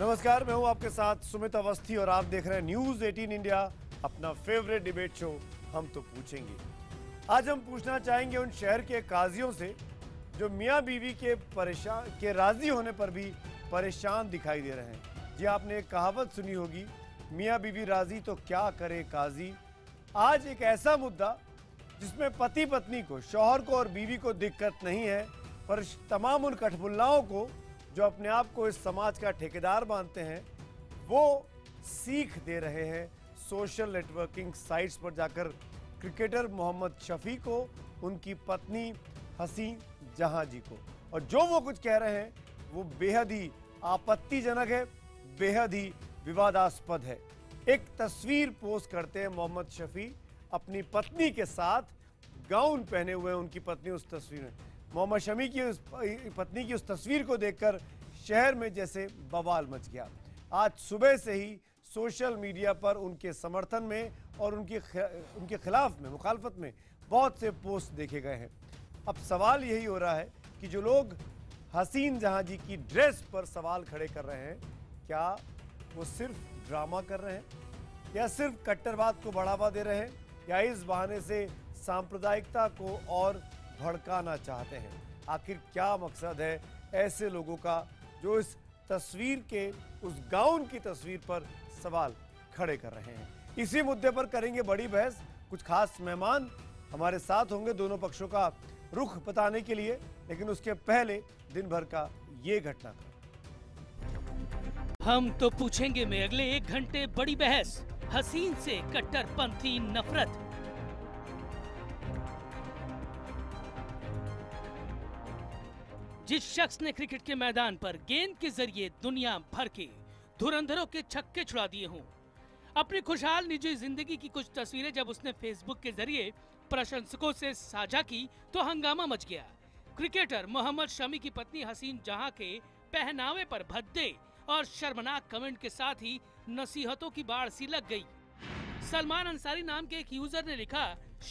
नमस्कार मैं हूं आपके साथ सुमित अवस्थी और आप देख रहे हैं न्यूज 18 इंडिया अपना फेवरेट डिबेट शो हम तो पूछेंगे आज हम पूछना चाहेंगे उन शहर के काजियों से जो मियां बीवी के परेशान के राजी होने पर भी परेशान दिखाई दे रहे हैं जी आपने एक कहावत सुनी होगी मियां बीवी राजी तो क्या करे काजी आज एक ऐसा मुद्दा जिसमें पति पत्नी को शौहर को और बीवी को दिक्कत नहीं है पर तमाम उन कठपुल्लाओं को जो अपने आप को इस समाज का ठेकेदार मानते हैं वो सीख दे रहे हैं सोशल नेटवर्किंग साइट्स पर जाकर क्रिकेटर मोहम्मद शफी को उनकी पत्नी हसी जहां जी को और जो वो कुछ कह रहे हैं वो बेहद ही आपत्तिजनक है बेहद ही विवादास्पद है एक तस्वीर पोस्ट करते हैं मोहम्मद शफी अपनी पत्नी के साथ गाउन पहने हुए उनकी पत्नी उस तस्वीर में मोहम्मद शमी की उस पत्नी की उस तस्वीर को देखकर शहर में जैसे बवाल मच गया आज सुबह से ही सोशल मीडिया पर उनके समर्थन में और उनके उनके खिलाफ में मुखालफत में बहुत से पोस्ट देखे गए हैं अब सवाल यही हो रहा है कि जो लोग हसीन जहां जी की ड्रेस पर सवाल खड़े कर रहे हैं क्या वो सिर्फ ड्रामा कर रहे हैं या सिर्फ कट्टरवाद को बढ़ावा दे रहे हैं या इस बहाने से सांप्रदायिकता को और भड़काना चाहते हैं आखिर क्या मकसद है ऐसे लोगों का जो इस तस्वीर के उस गाउन की तस्वीर पर सवाल खड़े कर रहे हैं इसी मुद्दे पर करेंगे बड़ी बहस कुछ खास मेहमान हमारे साथ होंगे दोनों पक्षों का रुख बताने के लिए लेकिन उसके पहले दिन भर का ये घटना हम तो पूछेंगे में अगले एक घंटे बड़ी बहस हसीन से कट्टरपंथी नफरत जिस शख्स ने क्रिकेट के मैदान पर गेंद के जरिए दुनिया भर के धुरंधरों के छक्के छुड़ा दिए हों अपनी खुशहाल निजी जिंदगी की कुछ तस्वीरें जब उसने फेसबुक के जरिए प्रशंसकों से साझा की तो हंगामा मच गया क्रिकेटर मोहम्मद शमी की पत्नी हसीन जहां के पहनावे पर भद्दे और शर्मनाक कमेंट के साथ ही नसीहतों की बाढ़ सी लग गई सलमान अंसारी नाम के एक यूजर ने लिखा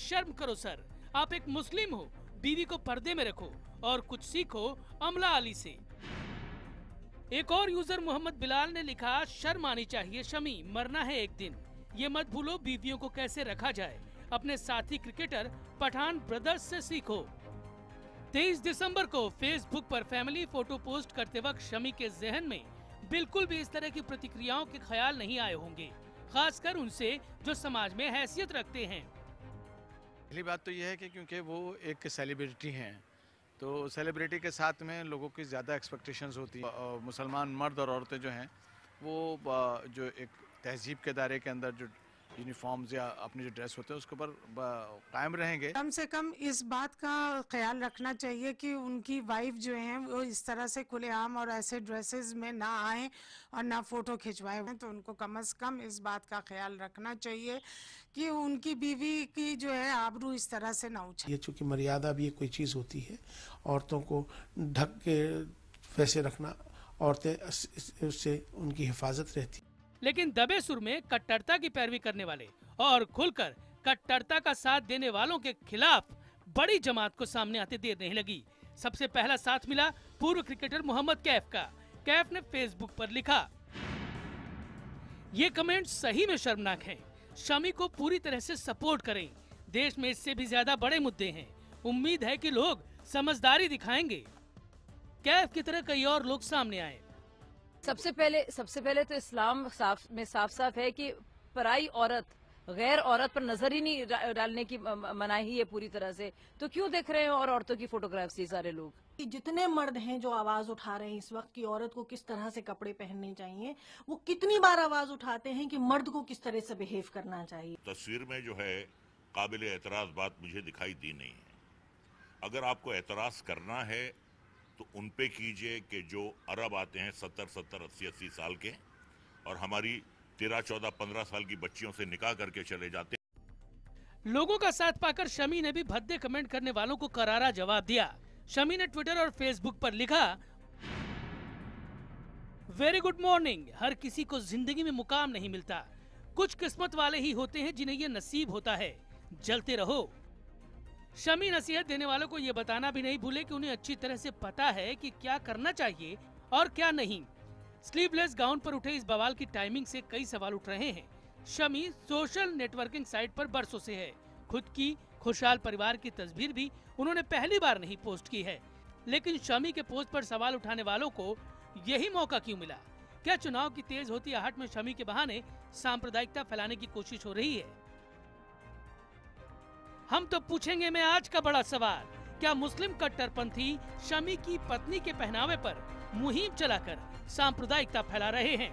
शर्म करो सर आप एक मुस्लिम हो बीवी को पर्दे में रखो और कुछ सीखो अमला अली से एक और यूजर मोहम्मद बिलाल ने लिखा शर्म आनी चाहिए शमी मरना है एक दिन ये मत भूलो बीवियों को कैसे रखा जाए अपने साथी क्रिकेटर पठान ब्रदर्स से सीखो 23 दिसंबर को फेसबुक पर फैमिली फोटो पोस्ट करते वक्त शमी के जहन में बिल्कुल भी इस तरह की प्रतिक्रियाओं के ख्याल नहीं आए होंगे खासकर उनसे जो समाज में हैसियत रखते हैं पहली बात तो यह है कि क्योंकि वो एक सेलिब्रिटी हैं तो सेलिब्रिटी के साथ में लोगों की ज़्यादा एक्सपेक्टेशंस होती हैं मुसलमान मर्द और औरतें जो हैं वो जो एक तहजीब के दायरे के अंदर जो यूनिफॉर्म्स या अपने जो ड्रेस होते हैं उसके ऊपर कायम रहेंगे कम से कम इस बात का ख्याल रखना चाहिए कि उनकी वाइफ जो है वो इस तरह से खुलेआम और ऐसे ड्रेसेस में ना आए और ना फोटो खिंचवाए तो उनको कम अज कम इस बात का ख्याल रखना चाहिए कि उनकी बीवी की जो है आबरू इस तरह से ना उछले ये मर्यादा भी कोई चीज़ होती है औरतों को ढक के वैसे रखना औरतें उससे उनकी हिफाजत रहती लेकिन दबे सुर में कट्टरता की पैरवी करने वाले और खुलकर कट्टरता का साथ देने वालों के खिलाफ बड़ी जमात को सामने आते देर नहीं लगी सबसे पहला साथ मिला पूर्व क्रिकेटर मोहम्मद कैफ का कैफ ने फेसबुक पर लिखा ये कमेंट सही में शर्मनाक है शमी को पूरी तरह से सपोर्ट करें देश में इससे भी ज्यादा बड़े मुद्दे हैं उम्मीद है कि लोग समझदारी दिखाएंगे कैफ की तरह कई और लोग सामने आए सबसे पहले सबसे पहले तो इस्लाम साफ में साफ साफ है कि पराई औरत गैर औरत पर नजर ही नहीं डालने की मनाही है पूरी तरह से तो क्यों देख रहे हैं और औरतों की फोटोग्राफ्स ये सारे लोग कि जितने मर्द हैं जो आवाज उठा रहे हैं इस वक्त की औरत को किस तरह से कपड़े पहनने चाहिए वो कितनी बार आवाज उठाते हैं कि मर्द को किस तरह से बिहेव करना चाहिए तस्वीर में जो है काबिल एतराज बात मुझे दिखाई दी नहीं है अगर आपको एतराज करना है तो उन पे कीजिए कि जो अरब आते हैं सत्तर सत्तर अस्सी अस्सी साल के और हमारी तेरह चौदह पंद्रह साल की बच्चियों से निकाह करके चले जाते हैं लोगों का साथ पाकर शमी ने भी भद्दे कमेंट करने वालों को करारा जवाब दिया शमी ने ट्विटर और फेसबुक पर लिखा वेरी गुड मॉर्निंग हर किसी को जिंदगी में मुकाम नहीं मिलता कुछ किस्मत वाले ही होते हैं जिन्हें ये नसीब होता है जलते रहो शमी नसीहत देने वालों को ये बताना भी नहीं भूले कि उन्हें अच्छी तरह से पता है कि क्या करना चाहिए और क्या नहीं स्लीवलेस गाउन पर उठे इस बवाल की टाइमिंग से कई सवाल उठ रहे हैं शमी सोशल नेटवर्किंग साइट पर बरसों से है खुद की खुशहाल परिवार की तस्वीर भी उन्होंने पहली बार नहीं पोस्ट की है लेकिन शमी के पोस्ट पर सवाल उठाने वालों को यही मौका क्यों मिला क्या चुनाव की तेज होती आहट में शमी के बहाने सांप्रदायिकता फैलाने की कोशिश हो रही है हम तो पूछेंगे मैं आज का बड़ा सवाल क्या मुस्लिम कट्टरपंथी शमी की पत्नी के पहनावे पर मुहिम चलाकर सांप्रदायिकता फैला रहे हैं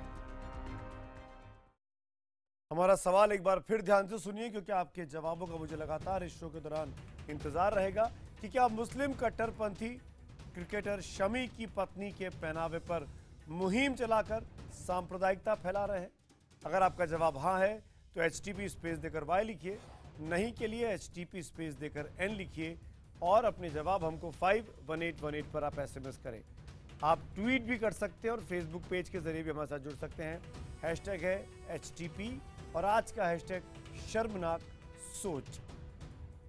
हमारा सवाल एक बार फिर ध्यान से सुनिए क्योंकि आपके जवाबों का मुझे लगातार इस शो के दौरान इंतजार रहेगा कि क्या मुस्लिम कट्टरपंथी क्रिकेटर शमी की पत्नी के पहनावे पर मुहिम चलाकर सांप्रदायिकता फैला रहे हैं अगर आपका जवाब हाँ है तो एच स्पेस देकर वाई लिखिए नहीं के लिए एच स्पेस देकर एन लिखिए और अपने जवाब हमको five one eight one eight पर आप एस करें आप ट्वीट भी कर सकते हैं और फेसबुक पेज के जरिए भी हमारे साथ जुड़ सकते हैं हैशटैग है एच और आज का हैशटैग शर्मनाक सोच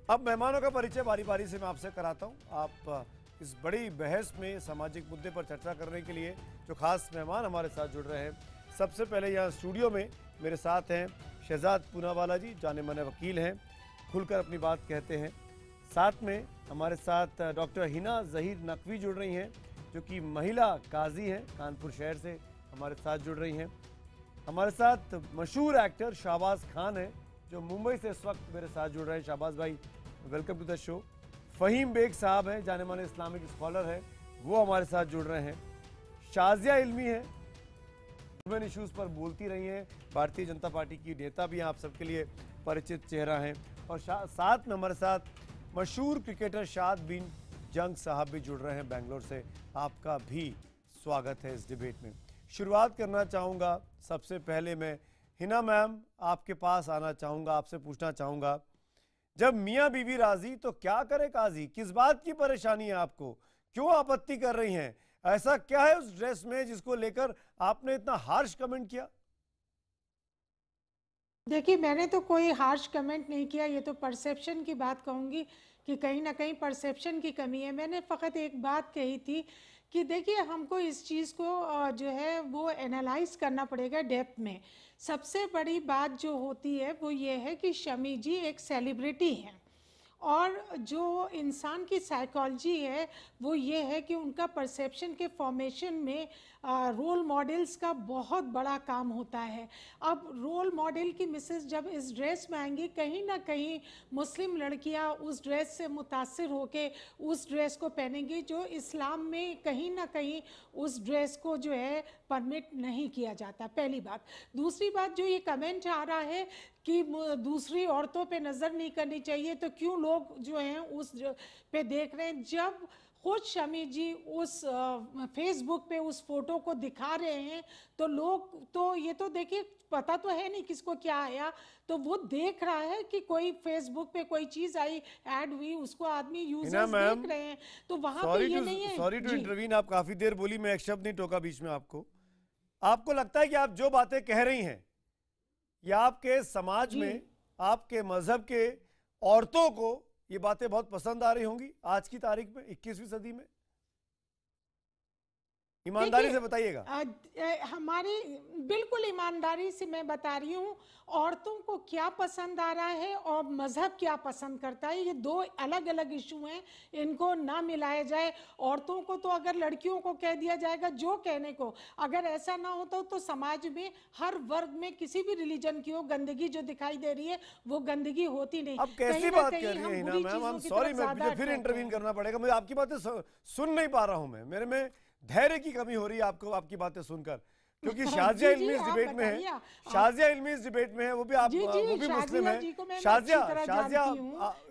अब मेहमानों का परिचय बारी बारी से मैं आपसे कराता हूँ आप इस बड़ी बहस में सामाजिक मुद्दे पर चर्चा करने के लिए जो खास मेहमान हमारे साथ जुड़ रहे हैं सबसे पहले यहाँ स्टूडियो में मेरे साथ हैं शहजाद पूनावाला जी जाने माने वकील हैं खुलकर अपनी बात कहते हैं साथ में हमारे साथ डॉक्टर हिना जहीर नकवी जुड़ रही हैं जो कि महिला काजी हैं कानपुर शहर से हमारे साथ जुड़ रही हैं हमारे साथ मशहूर एक्टर शाहबाज खान हैं जो मुंबई से इस वक्त मेरे साथ जुड़ रहे हैं शाहबाज भाई welcome to the show Faheem Baig साहब हैं जाने माने इस्लामिक स्कॉलर हैं वो हमारे साथ जुड़ रहे हैं शाजिया इलमी हैं वुमेन इश्यूज पर बोलती रही हैं भारतीय जनता पार्टी की नेता भी आप सबके लिए परिचित चेहरा हैं और साथ में हमारे साथ मशहूर क्रिकेटर शाद बिन जंग साहब भी जुड़ रहे हैं बेंगलोर से आपका भी स्वागत है इस डिबेट में शुरुआत करना चाहूँगा सबसे पहले मैं हिना मैम आपके पास आना चाहूँगा आपसे पूछना चाहूँगा जब मियाँ बीवी राजी तो क्या करे काजी किस बात की परेशानी है आपको क्यों आपत्ति कर रही हैं ऐसा क्या है उस ड्रेस में जिसको लेकर आपने इतना हार्श कमेंट किया देखिए मैंने तो कोई हार्श कमेंट नहीं किया ये तो परसेप्शन की बात कहूँगी कि कहीं ना कहीं परसेप्शन की कमी है मैंने फ़कत एक बात कही थी कि देखिए हमको इस चीज़ को जो है वो एनालाइज करना पड़ेगा डेप्थ में सबसे बड़ी बात जो होती है वो ये है कि शमी जी एक सेलिब्रिटी हैं और जो इंसान की साइकोलॉजी है वो ये है कि उनका परसेप्शन के फॉर्मेशन में रोल मॉडल्स का बहुत बड़ा काम होता है अब रोल मॉडल की मिसेस जब इस ड्रेस में आएंगी कहीं ना कहीं मुस्लिम लड़कियां उस ड्रेस से मुतासर होके उस ड्रेस को पहनेंगी जो इस्लाम में कहीं ना कहीं उस ड्रेस को जो है परमिट नहीं किया जाता पहली बात दूसरी बात जो ये कमेंट आ रहा है कि दूसरी औरतों पे नज़र नहीं करनी चाहिए तो क्यों लोग जो हैं उस पे देख रहे हैं जब खुद शमी जी उस फेसबुक पे उस फोटो को दिखा रहे हैं तो लोग तो ये तो देखिए पता तो है नहीं किसको क्या आया तो वो देख रहा है कि कोई फेसबुक पे कोई चीज आई ऐड हुई उसको आदमी यूज देख रहे हैं तो वहां पे ये नहीं है सॉरी टू इंटरव्यू आप काफी देर बोली मैं एक शब्द नहीं टोका बीच में आपको आपको लगता है कि आप जो बातें कह रही हैं या आपके समाज में आपके मजहब के औरतों को ये बातें बहुत पसंद आ रही होंगी आज की तारीख में 21वीं सदी में ईमानदारी से बताइएगा हमारी बिल्कुल ईमानदारी से मैं बता रही हूँ औरतों को क्या पसंद आ रहा है और मज़हब क्या पसंद करता है ये दो अलग अलग इशू हैं इनको ना मिलाया जाए औरतों को तो अगर लड़कियों को कह दिया जाएगा जो कहने को अगर ऐसा ना होता तो समाज में हर वर्ग में किसी भी रिलीजन की हो गंदगी जो दिखाई दे रही है वो गंदगी होती नहीं अब कैसी बात कह रही है फिर इंटरव्यू करना पड़ेगा मुझे आपकी बातें सुन नहीं पा रहा हूँ मैं मेरे में धैर्य की कमी हो रही है आपको आपकी बातें सुनकर क्योंकि शाजिया इलमी इस डिबेट में है शाजिया इलमी इस डिबेट में है वो भी आप जी, जी, वो भी मुस्लिम है शाजिया शाजिया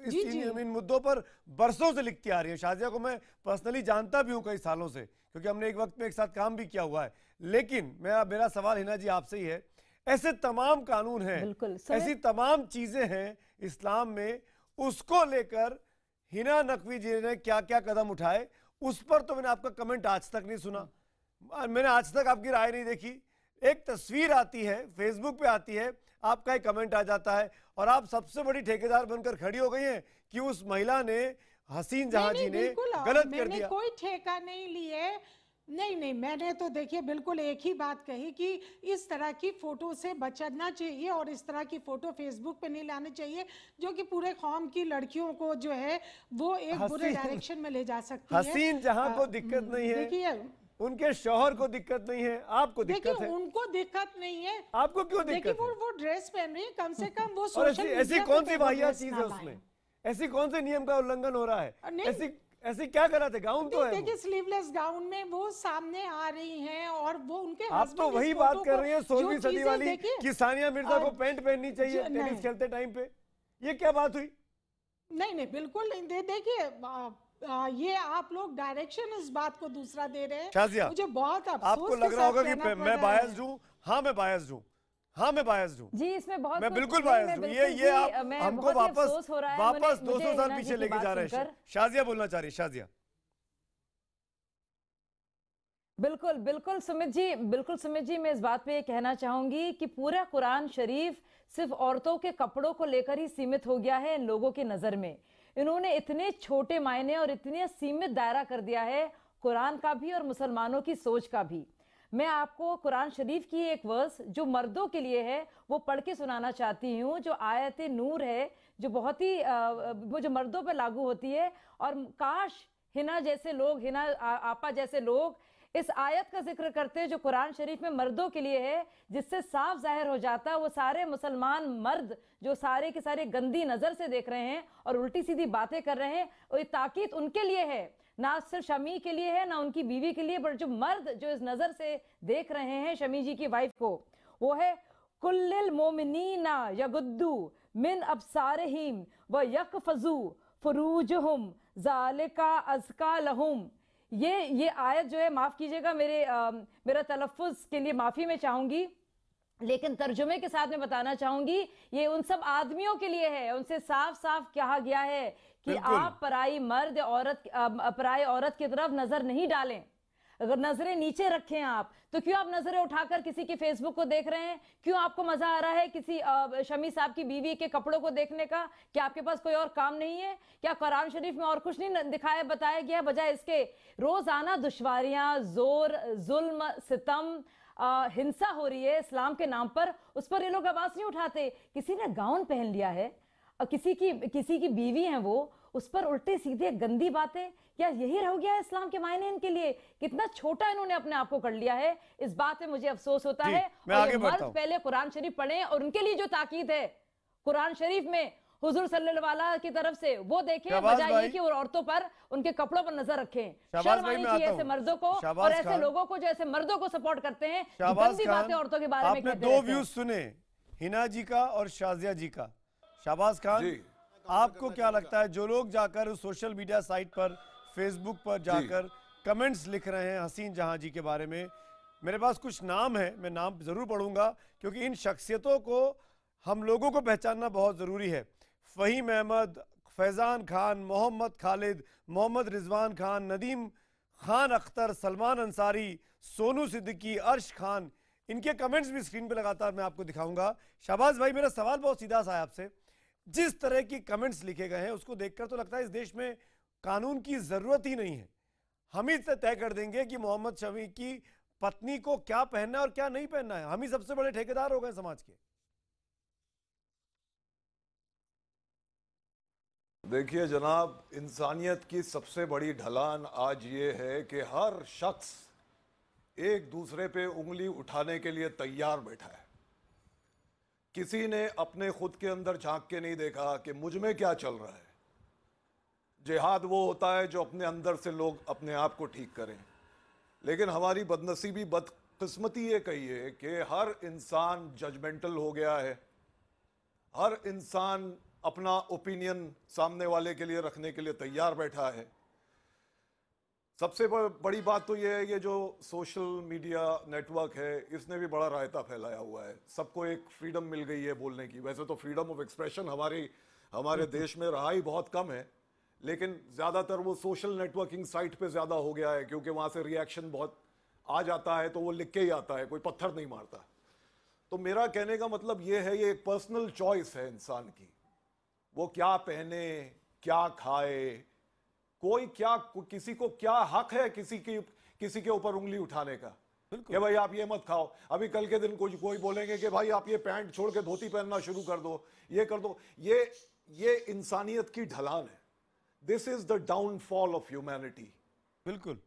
इस इन मुद्दों पर बरसों से लिखती आ रही है शाजिया को मैं पर्सनली जानता भी हूँ कई सालों से क्योंकि हमने एक वक्त में एक साथ काम भी किया हुआ है लेकिन मेरा मेरा सवाल हिना जी आपसे ही है ऐसे तमाम कानून है ऐसी तमाम चीजें हैं इस्लाम में उसको लेकर हिना नकवी जी ने क्या क्या कदम उठाए उस पर तो मैंने आपका कमेंट आज तक नहीं सुना मैंने आज तक आपकी राय नहीं देखी एक तस्वीर आती है फेसबुक पे आती है आपका एक कमेंट आ जाता है और आप सबसे बड़ी ठेकेदार बनकर खड़ी हो गई हैं कि उस महिला ने हसीन जहां जी ने गलत कर दिया कोई ठेका नहीं लिए नहीं नहीं मैंने तो देखिए बिल्कुल एक ही बात कही कि इस तरह की फ़ोटो से बचना चाहिए और इस तरह की फ़ोटो फेसबुक पे नहीं लानी चाहिए जो कि पूरे कौम की लड़कियों को जो है वो एक बुरे डायरेक्शन में ले जा सकती हसीन है हसीन जहां को दिक्कत नहीं है देखिए उनके शोहर को दिक्कत नहीं है आपको दिक्कत है उनको दिक्कत नहीं है आपको क्यों दिक्कत वो वो ड्रेस पहन रही है कम से कम वो ऐसी कौन सी वाहिया चीज है उसमें ऐसी कौन से नियम का उल्लंघन हो रहा है ऐसी ऐसे क्या कर कराते गाउन तो, तो है स्लीवलेस गाउन में वो सामने आ रही हैं और वो उनके आप तो वही बात कर रही हैं सोलवी सदी वाली कि सानिया मिर्जा को पेंट पहननी चाहिए टेनिस खेलते टाइम पे ये क्या बात हुई नहीं नहीं बिल्कुल नहीं दे देखिए ये आप लोग डायरेक्शन इस बात को दूसरा दे रहे हैं मुझे बहुत आपको लग रहा होगा कि मैं बायस हूँ हाँ मैं बायस हूँ हाँ मैं बायस्ड हूँ जी इसमें बहुत मैं बिल्कुल बायस्ड हूँ ये ये आप हमको वापस वापस 200 साल पीछे लेके जा रहे हैं शाजिया बोलना चाह रही है शाजिया बिल्कुल बिल्कुल सुमित जी बिल्कुल सुमित जी मैं इस बात पे ये कहना चाहूंगी कि पूरा कुरान शरीफ सिर्फ औरतों के कपड़ों को लेकर ही सीमित हो गया है इन लोगों की नज़र में इन्होंने इतने छोटे मायने और इतने सीमित दायरा कर दिया है कुरान का भी और मुसलमानों की सोच का भी मैं आपको कुरान शरीफ की एक वर्स जो मर्दों के लिए है वो पढ़ के सुनाना चाहती हूँ जो आयत नूर है जो बहुत ही वो जो मर्दों पर लागू होती है और काश हिना जैसे लोग हिना आपा जैसे लोग इस आयत का जिक्र करते हैं जो कुरान शरीफ में मर्दों के लिए है जिससे साफ जाहिर हो जाता है वो सारे मुसलमान मर्द जो सारे के सारे गंदी नज़र से देख रहे हैं और उल्टी सीधी बातें कर रहे हैं और ये ताकीद उनके लिए है ना सिर्फ शमी के लिए है ना उनकी बीवी के लिए पर जो मर्द जो इस नज़र से देख रहे हैं शमी जी की वाइफ को वो है कुल्लिल मोमिनीना यगुद्दू मिन हीम व यक फजू फरूज हम जालिका अजका लहुम ये ये आयत जो है माफ़ कीजिएगा मेरे आ, मेरा तलफ़ के लिए माफ़ी मैं चाहूँगी लेकिन तर्जुमे के साथ मैं बताना चाहूंगी ये उन सब आदमियों के लिए है उनसे साफ साफ कहा गया है कि आप पराई मर्द औरत पराई औरत की तरफ नजर नहीं डालें अगर नजरें नीचे रखें आप तो क्यों आप नजरें उठाकर किसी की फेसबुक को देख रहे हैं क्यों आपको मजा आ रहा है किसी शमी साहब की बीवी के कपड़ों को देखने का क्या आपके पास कोई और काम नहीं है क्या कुरान शरीफ में और कुछ नहीं दिखाया बताया गया बजाय इसके रोजाना दुश्वारियां जोर जुल्म सितम आ, हिंसा हो रही है इस्लाम के नाम पर उस पर ये लोग आवाज नहीं उठाते किसी ने गाउन पहन लिया है किसी की किसी की बीवी है वो उस पर उल्टे सीधे गंदी बातें या यही रह गया है इस्लाम के मायने इनके लिए कितना छोटा इन्होंने अपने आप को कर लिया है इस बात में मुझे अफसोस होता है मैं और मर्द पहले कुरान शरीफ पढ़े और उनके लिए जो ताकीद है कुरान शरीफ में हुजूर सल्लल्लाहु की तरफ से वो देखे वजह ये कि और औरतों पर उनके कपड़ों पर नजर रखे ऐसे मर्दों को और ऐसे लोगों को जो ऐसे मर्दों को सपोर्ट करते हैं औरतों के बारे में दो व्यूज सुने हिना जी का और शाजिया जी का शाहबाज खान आपको क्या लगता है जो लोग जाकर सोशल मीडिया साइट पर फेसबुक पर जाकर कमेंट्स लिख रहे हैं हसीन जहां जी के बारे में मेरे पास कुछ नाम है मैं नाम ज़रूर पढ़ूंगा क्योंकि इन शख्सियतों को हम लोगों को पहचानना बहुत ज़रूरी है फ़हीम अहमद फैज़ान खान मोहम्मद खालिद मोहम्मद रिजवान खान नदीम खान अख्तर सलमान अंसारी सोनू सिद्दीकी अर्श खान इनके कमेंट्स भी स्क्रीन पर लगातार मैं आपको दिखाऊंगा शाहबाज भाई मेरा सवाल बहुत सीधा सा है आपसे जिस तरह की कमेंट्स लिखे गए हैं उसको देखकर तो लगता है इस देश में कानून की जरूरत ही नहीं है हम ही तय कर देंगे कि मोहम्मद शमी की पत्नी को क्या पहनना है और क्या नहीं पहनना है हम ही सबसे बड़े ठेकेदार हो गए समाज के देखिए जनाब इंसानियत की सबसे बड़ी ढलान आज ये है कि हर शख्स एक दूसरे पे उंगली उठाने के लिए तैयार बैठा है किसी ने अपने खुद के अंदर झांक के नहीं देखा कि मुझ में क्या चल रहा है जिहाद वो होता है जो अपने अंदर से लोग अपने आप को ठीक करें लेकिन हमारी बदनसीबी बदकस्मती ये कही है कि हर इंसान जजमेंटल हो गया है हर इंसान अपना ओपिनियन सामने वाले के लिए रखने के लिए तैयार बैठा है सबसे बड़ी बात तो ये है ये जो सोशल मीडिया नेटवर्क है इसने भी बड़ा रायता फैलाया हुआ है सबको एक फ्रीडम मिल गई है बोलने की वैसे तो फ्रीडम ऑफ एक्सप्रेशन हमारी हमारे देश में रहा ही बहुत कम है लेकिन ज़्यादातर वो सोशल नेटवर्किंग साइट पे ज़्यादा हो गया है क्योंकि वहाँ से रिएक्शन बहुत आ जाता है तो वो लिख के ही आता है कोई पत्थर नहीं मारता तो मेरा कहने का मतलब ये है ये एक पर्सनल चॉइस है इंसान की वो क्या पहने क्या खाए कोई क्या किसी को क्या हक है किसी की किसी के ऊपर उंगली उठाने का कि भाई आप ये मत खाओ अभी कल के दिन कुछ कोई बोलेंगे कि भाई आप ये पैंट छोड़ के धोती पहनना शुरू कर दो ये कर दो ये ये इंसानियत की ढलान है this is the downfall of humanity बिल्कुल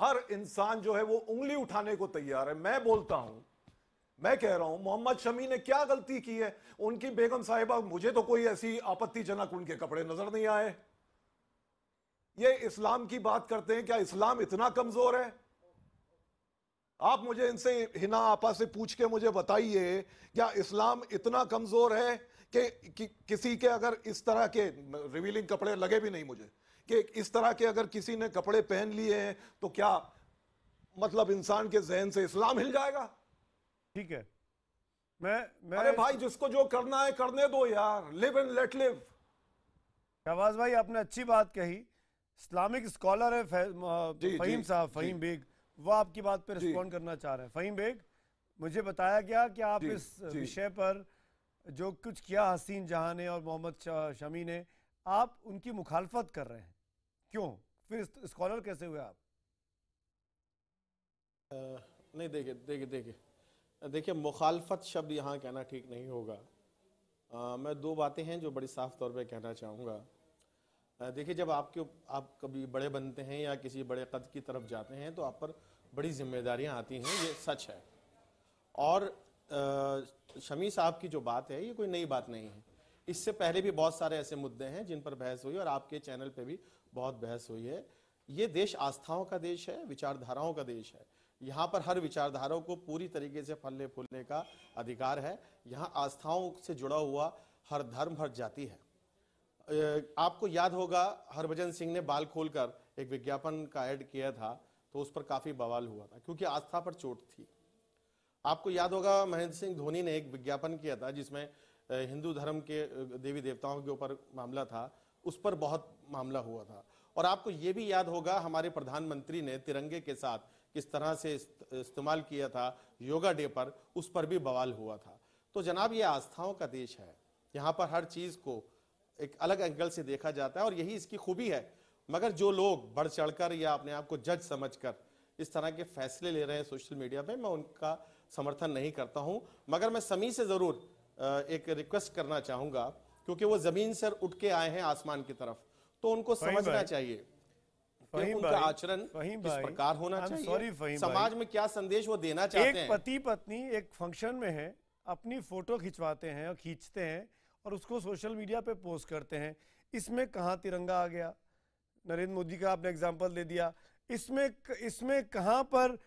हर इंसान जो है वो उंगली उठाने को तैयार है मैं बोलता हूं मैं कह रहा हूं मोहम्मद शमी ने क्या गलती की है उनकी बेगम साहिबा मुझे तो कोई ऐसी आपत्तिजनक उनके कपड़े नजर नहीं आए ये इस्लाम की बात करते हैं क्या इस्लाम इतना कमजोर है आप मुझे इनसे हिना आपा से पूछ के मुझे बताइए क्या इस्लाम इतना कमजोर है कि, कि किसी के अगर इस तरह के रिवीलिंग कपड़े लगे भी नहीं मुझे कि इस तरह के अगर किसी ने कपड़े पहन लिए हैं तो क्या मतलब इंसान के जहन से इस्लाम हिल जाएगा ठीक है मैं मैं अरे भाई जिसको जो करना है करने दो यार live and let live Shahbaz भाई आपने अच्छी बात कही इस्लामिक स्कॉलर है फहीम साहब फहीम बेग वो आपकी बात पर रिस्पॉन्ड करना चाह रहे हैं फहीम बेग मुझे बताया गया कि आप इस विषय पर जो कुछ किया हसीन जहां ने और मोहम्मद शमी ने आप उनकी मुखालफत कर रहे हैं क्यों फिर स्कॉलर कैसे हुए आप आ, नहीं देखिए देखिए देखिए देखिए मुखालफत शब्द यहाँ कहना ठीक नहीं होगा आ, मैं दो बातें हैं जो बड़ी साफ तौर पे कहना चाहूँगा देखिए जब आपके आप कभी बड़े बनते हैं या किसी बड़े कद की तरफ जाते हैं तो आप पर बड़ी जिम्मेदारियां आती हैं ये सच है और शमी साहब की जो बात है ये कोई नई बात नहीं है इससे पहले भी बहुत सारे ऐसे मुद्दे हैं जिन पर बहस हुई और आपके चैनल पर भी बहुत बहस हुई है ये देश आस्थाओं का देश है विचारधाराओं का देश है यहाँ पर हर विचारधारा को पूरी तरीके से फलने फूलने का अधिकार है यहाँ आस्थाओं से जुड़ा हुआ हर धर्म हर जाति है आपको याद होगा हरभजन सिंह ने बाल खोलकर एक विज्ञापन का ऐड किया था तो उस पर काफी बवाल हुआ था क्योंकि आस्था पर चोट थी आपको याद होगा महेंद्र सिंह धोनी ने एक विज्ञापन किया था जिसमें हिंदू धर्म के देवी देवताओं के ऊपर मामला था उस पर बहुत मामला हुआ था और आपको ये भी याद होगा हमारे प्रधानमंत्री ने तिरंगे के साथ किस तरह से इस्तेमाल किया था योगा डे पर उस पर भी बवाल हुआ था तो जनाब ये आस्थाओं का देश है यहाँ पर हर चीज़ को एक अलग एंगल से देखा जाता है और यही इसकी खूबी है मगर जो लोग बढ़ चढ़कर या अपने आप को जज समझकर इस तरह के फैसले ले रहे हैं सोशल मीडिया पे मैं उनका समर्थन नहीं करता हूं मगर मैं समी से ज़रूर एक रिक्वेस्ट करना चाहूंगा क्योंकि वो ज़मीन से उठ के आए हैं आसमान की तरफ तो उनको समझना चाहिए उनका आचरण किस प्रकार होना चाहिए समाज में क्या संदेश वो देना चाहते हैं पति पत्नी एक फंक्शन में है अपनी फोटो खिंचवाते हैं और खींचते हैं और उसको सोशल मीडिया पे पोस्ट करते हैं इसमें कहाँ तिरंगा आ गया नरेंद्र मोदी का आपने एग्जाम्पल दे दिया इसमें इसमें कहाँ पर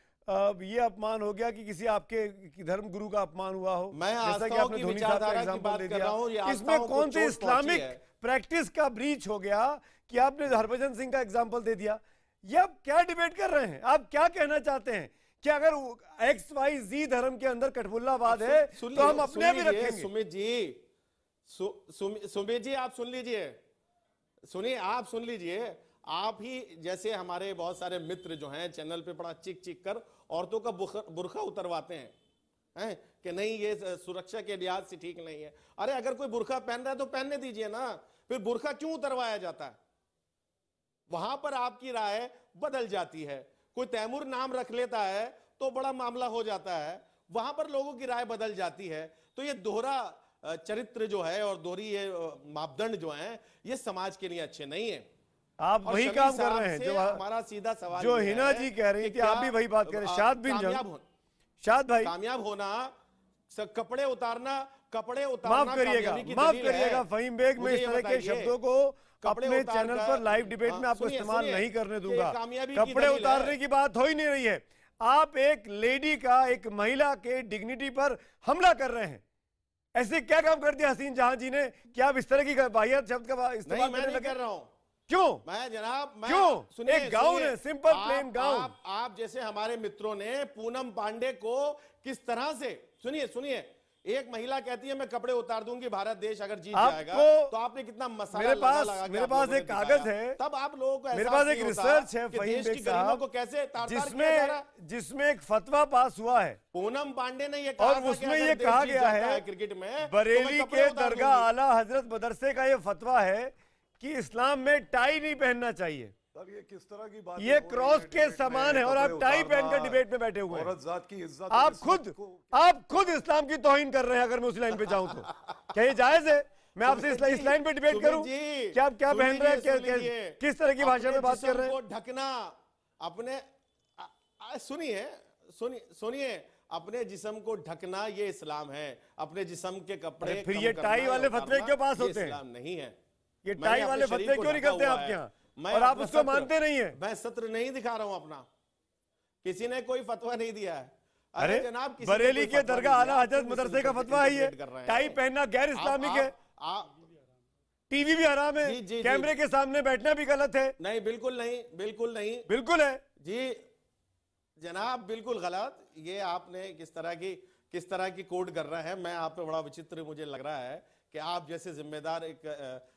ये अपमान हो गया कि किसी आपके धर्म गुरु का अपमान हुआ हो मैं जैसा कि आपने धोनी साहब का एग्जाम्पल दे दिया इसमें कौन से इस्लामिक प्रैक्टिस का ब्रीच हो गया कि आपने हरभजन सिंह का एग्जाम्पल दे दिया ये आप क्या डिबेट कर रहे हैं आप क्या कहना चाहते हैं कि अगर एक्स वाई जी धर्म के अंदर कठबुल्लावाद है तो हम अपने भी रखेंगे सुमित जी सुबे जी आप सुन लीजिए सुनिए आप सुन लीजिए आप ही जैसे हमारे बहुत सारे मित्र जो हैं चैनल पे बड़ा चिक चिक कर औरतों का बुरखा उतरवाते हैं हैं कि नहीं ये सुरक्षा के लिहाज से ठीक नहीं है अरे अगर कोई बुरखा पहन रहा है तो पहनने दीजिए ना फिर बुरखा क्यों उतरवाया जाता है वहां पर आपकी राय बदल जाती है कोई तैमूर नाम रख लेता है तो बड़ा मामला हो जाता है वहां पर लोगों की राय बदल जाती है तो ये दोहरा चरित्र जो है और दोहरी ये मापदंड जो है ये समाज के लिए अच्छे नहीं है आप वही काम कर रहे हैं जो हमारा सीधा सवाल जो हिना जी कह रही थी आप भी वही बात कर रहे हैं शाद भाई कामयाब होना कपड़े उतारना कपड़े उतारना माफ करिएगा माफ करिएगा फहीम बेग में इस तरह के शब्दों को अपने चैनल पर लाइव डिबेट में हाँ, आपको इस्तेमाल नहीं करने दूंगा कपड़े उतारने की बात हो ही नहीं रही है आप एक लेडी का एक महिला के डिग्निटी पर हमला कर रहे हैं ऐसे क्या काम कर दिया हसीन जहां जी ने कि आप इस तरह की बाहियत शब्द का इस्तेमाल करने कर रहा हूं क्यों मैं जनाब मैं क्यों सुने, गाँव गाउन है सिंपल प्लेन गाउन आप, आप जैसे हमारे मित्रों ने पूनम पांडे को किस तरह से सुनिए सुनिए एक महिला कहती है मैं कपड़े उतार दूंगी भारत देश अगर जीत जाएगा तो आपने कितना मसाला मेरे पास लगा मेरे पास एक कागज है तब आप लोगों को मेरे पास एक रिसर्च है देश की गरीबों को कैसे जिसमें जिसमें एक फतवा पास हुआ है पूनम पांडे ने ये और उसमें ये कहा गया है क्रिकेट में तो बरेली के दरगाह आला हजरत मदरसे का ये फतवा है कि इस्लाम में टाई नहीं पहनना चाहिए सर ये किस तरह की बात ये क्रॉस के समान है और आप टाई पहनकर डिबेट में बैठे हुए आप खुद आप खुद इस्लाम की तोहिन कर रहे हैं अगर मैं उस लाइन पे जाऊं तो क्या ये जायज है मैं आपसे इस, लाइन लाइन पे डिबेट करूं क्या आप क्या पहन रहे हैं किस तरह की भाषा में बात कर रहे हैं ढकना अपने सुनिए सुनिए अपने जिसम को ढकना ये इस्लाम है अपने जिसम के कपड़े फिर ये टाई वाले फतवे क्यों पास होते हैं इस्लाम नहीं है ये टाई वाले फतवे क्यों निकलते हैं आपके यहाँ मैं और आप उसको मानते नहीं है मैं सत्र नहीं दिखा रहा हूं अपना किसी ने कोई फतवा नहीं दिया है अरे जनाब बरेली के दरगाह आला हजरत मदरसे का फतवा ही है टाई पहनना गैर इस्लामिक है टीवी भी आराम है जी, जी, कैमरे जी, के सामने बैठना भी गलत है नहीं बिल्कुल नहीं बिल्कुल नहीं बिल्कुल है जी जनाब बिल्कुल गलत ये आपने किस तरह की किस तरह की कोड कर रहा है मैं आप पे बड़ा विचित्र मुझे लग रहा है कि आप जैसे जिम्मेदार एक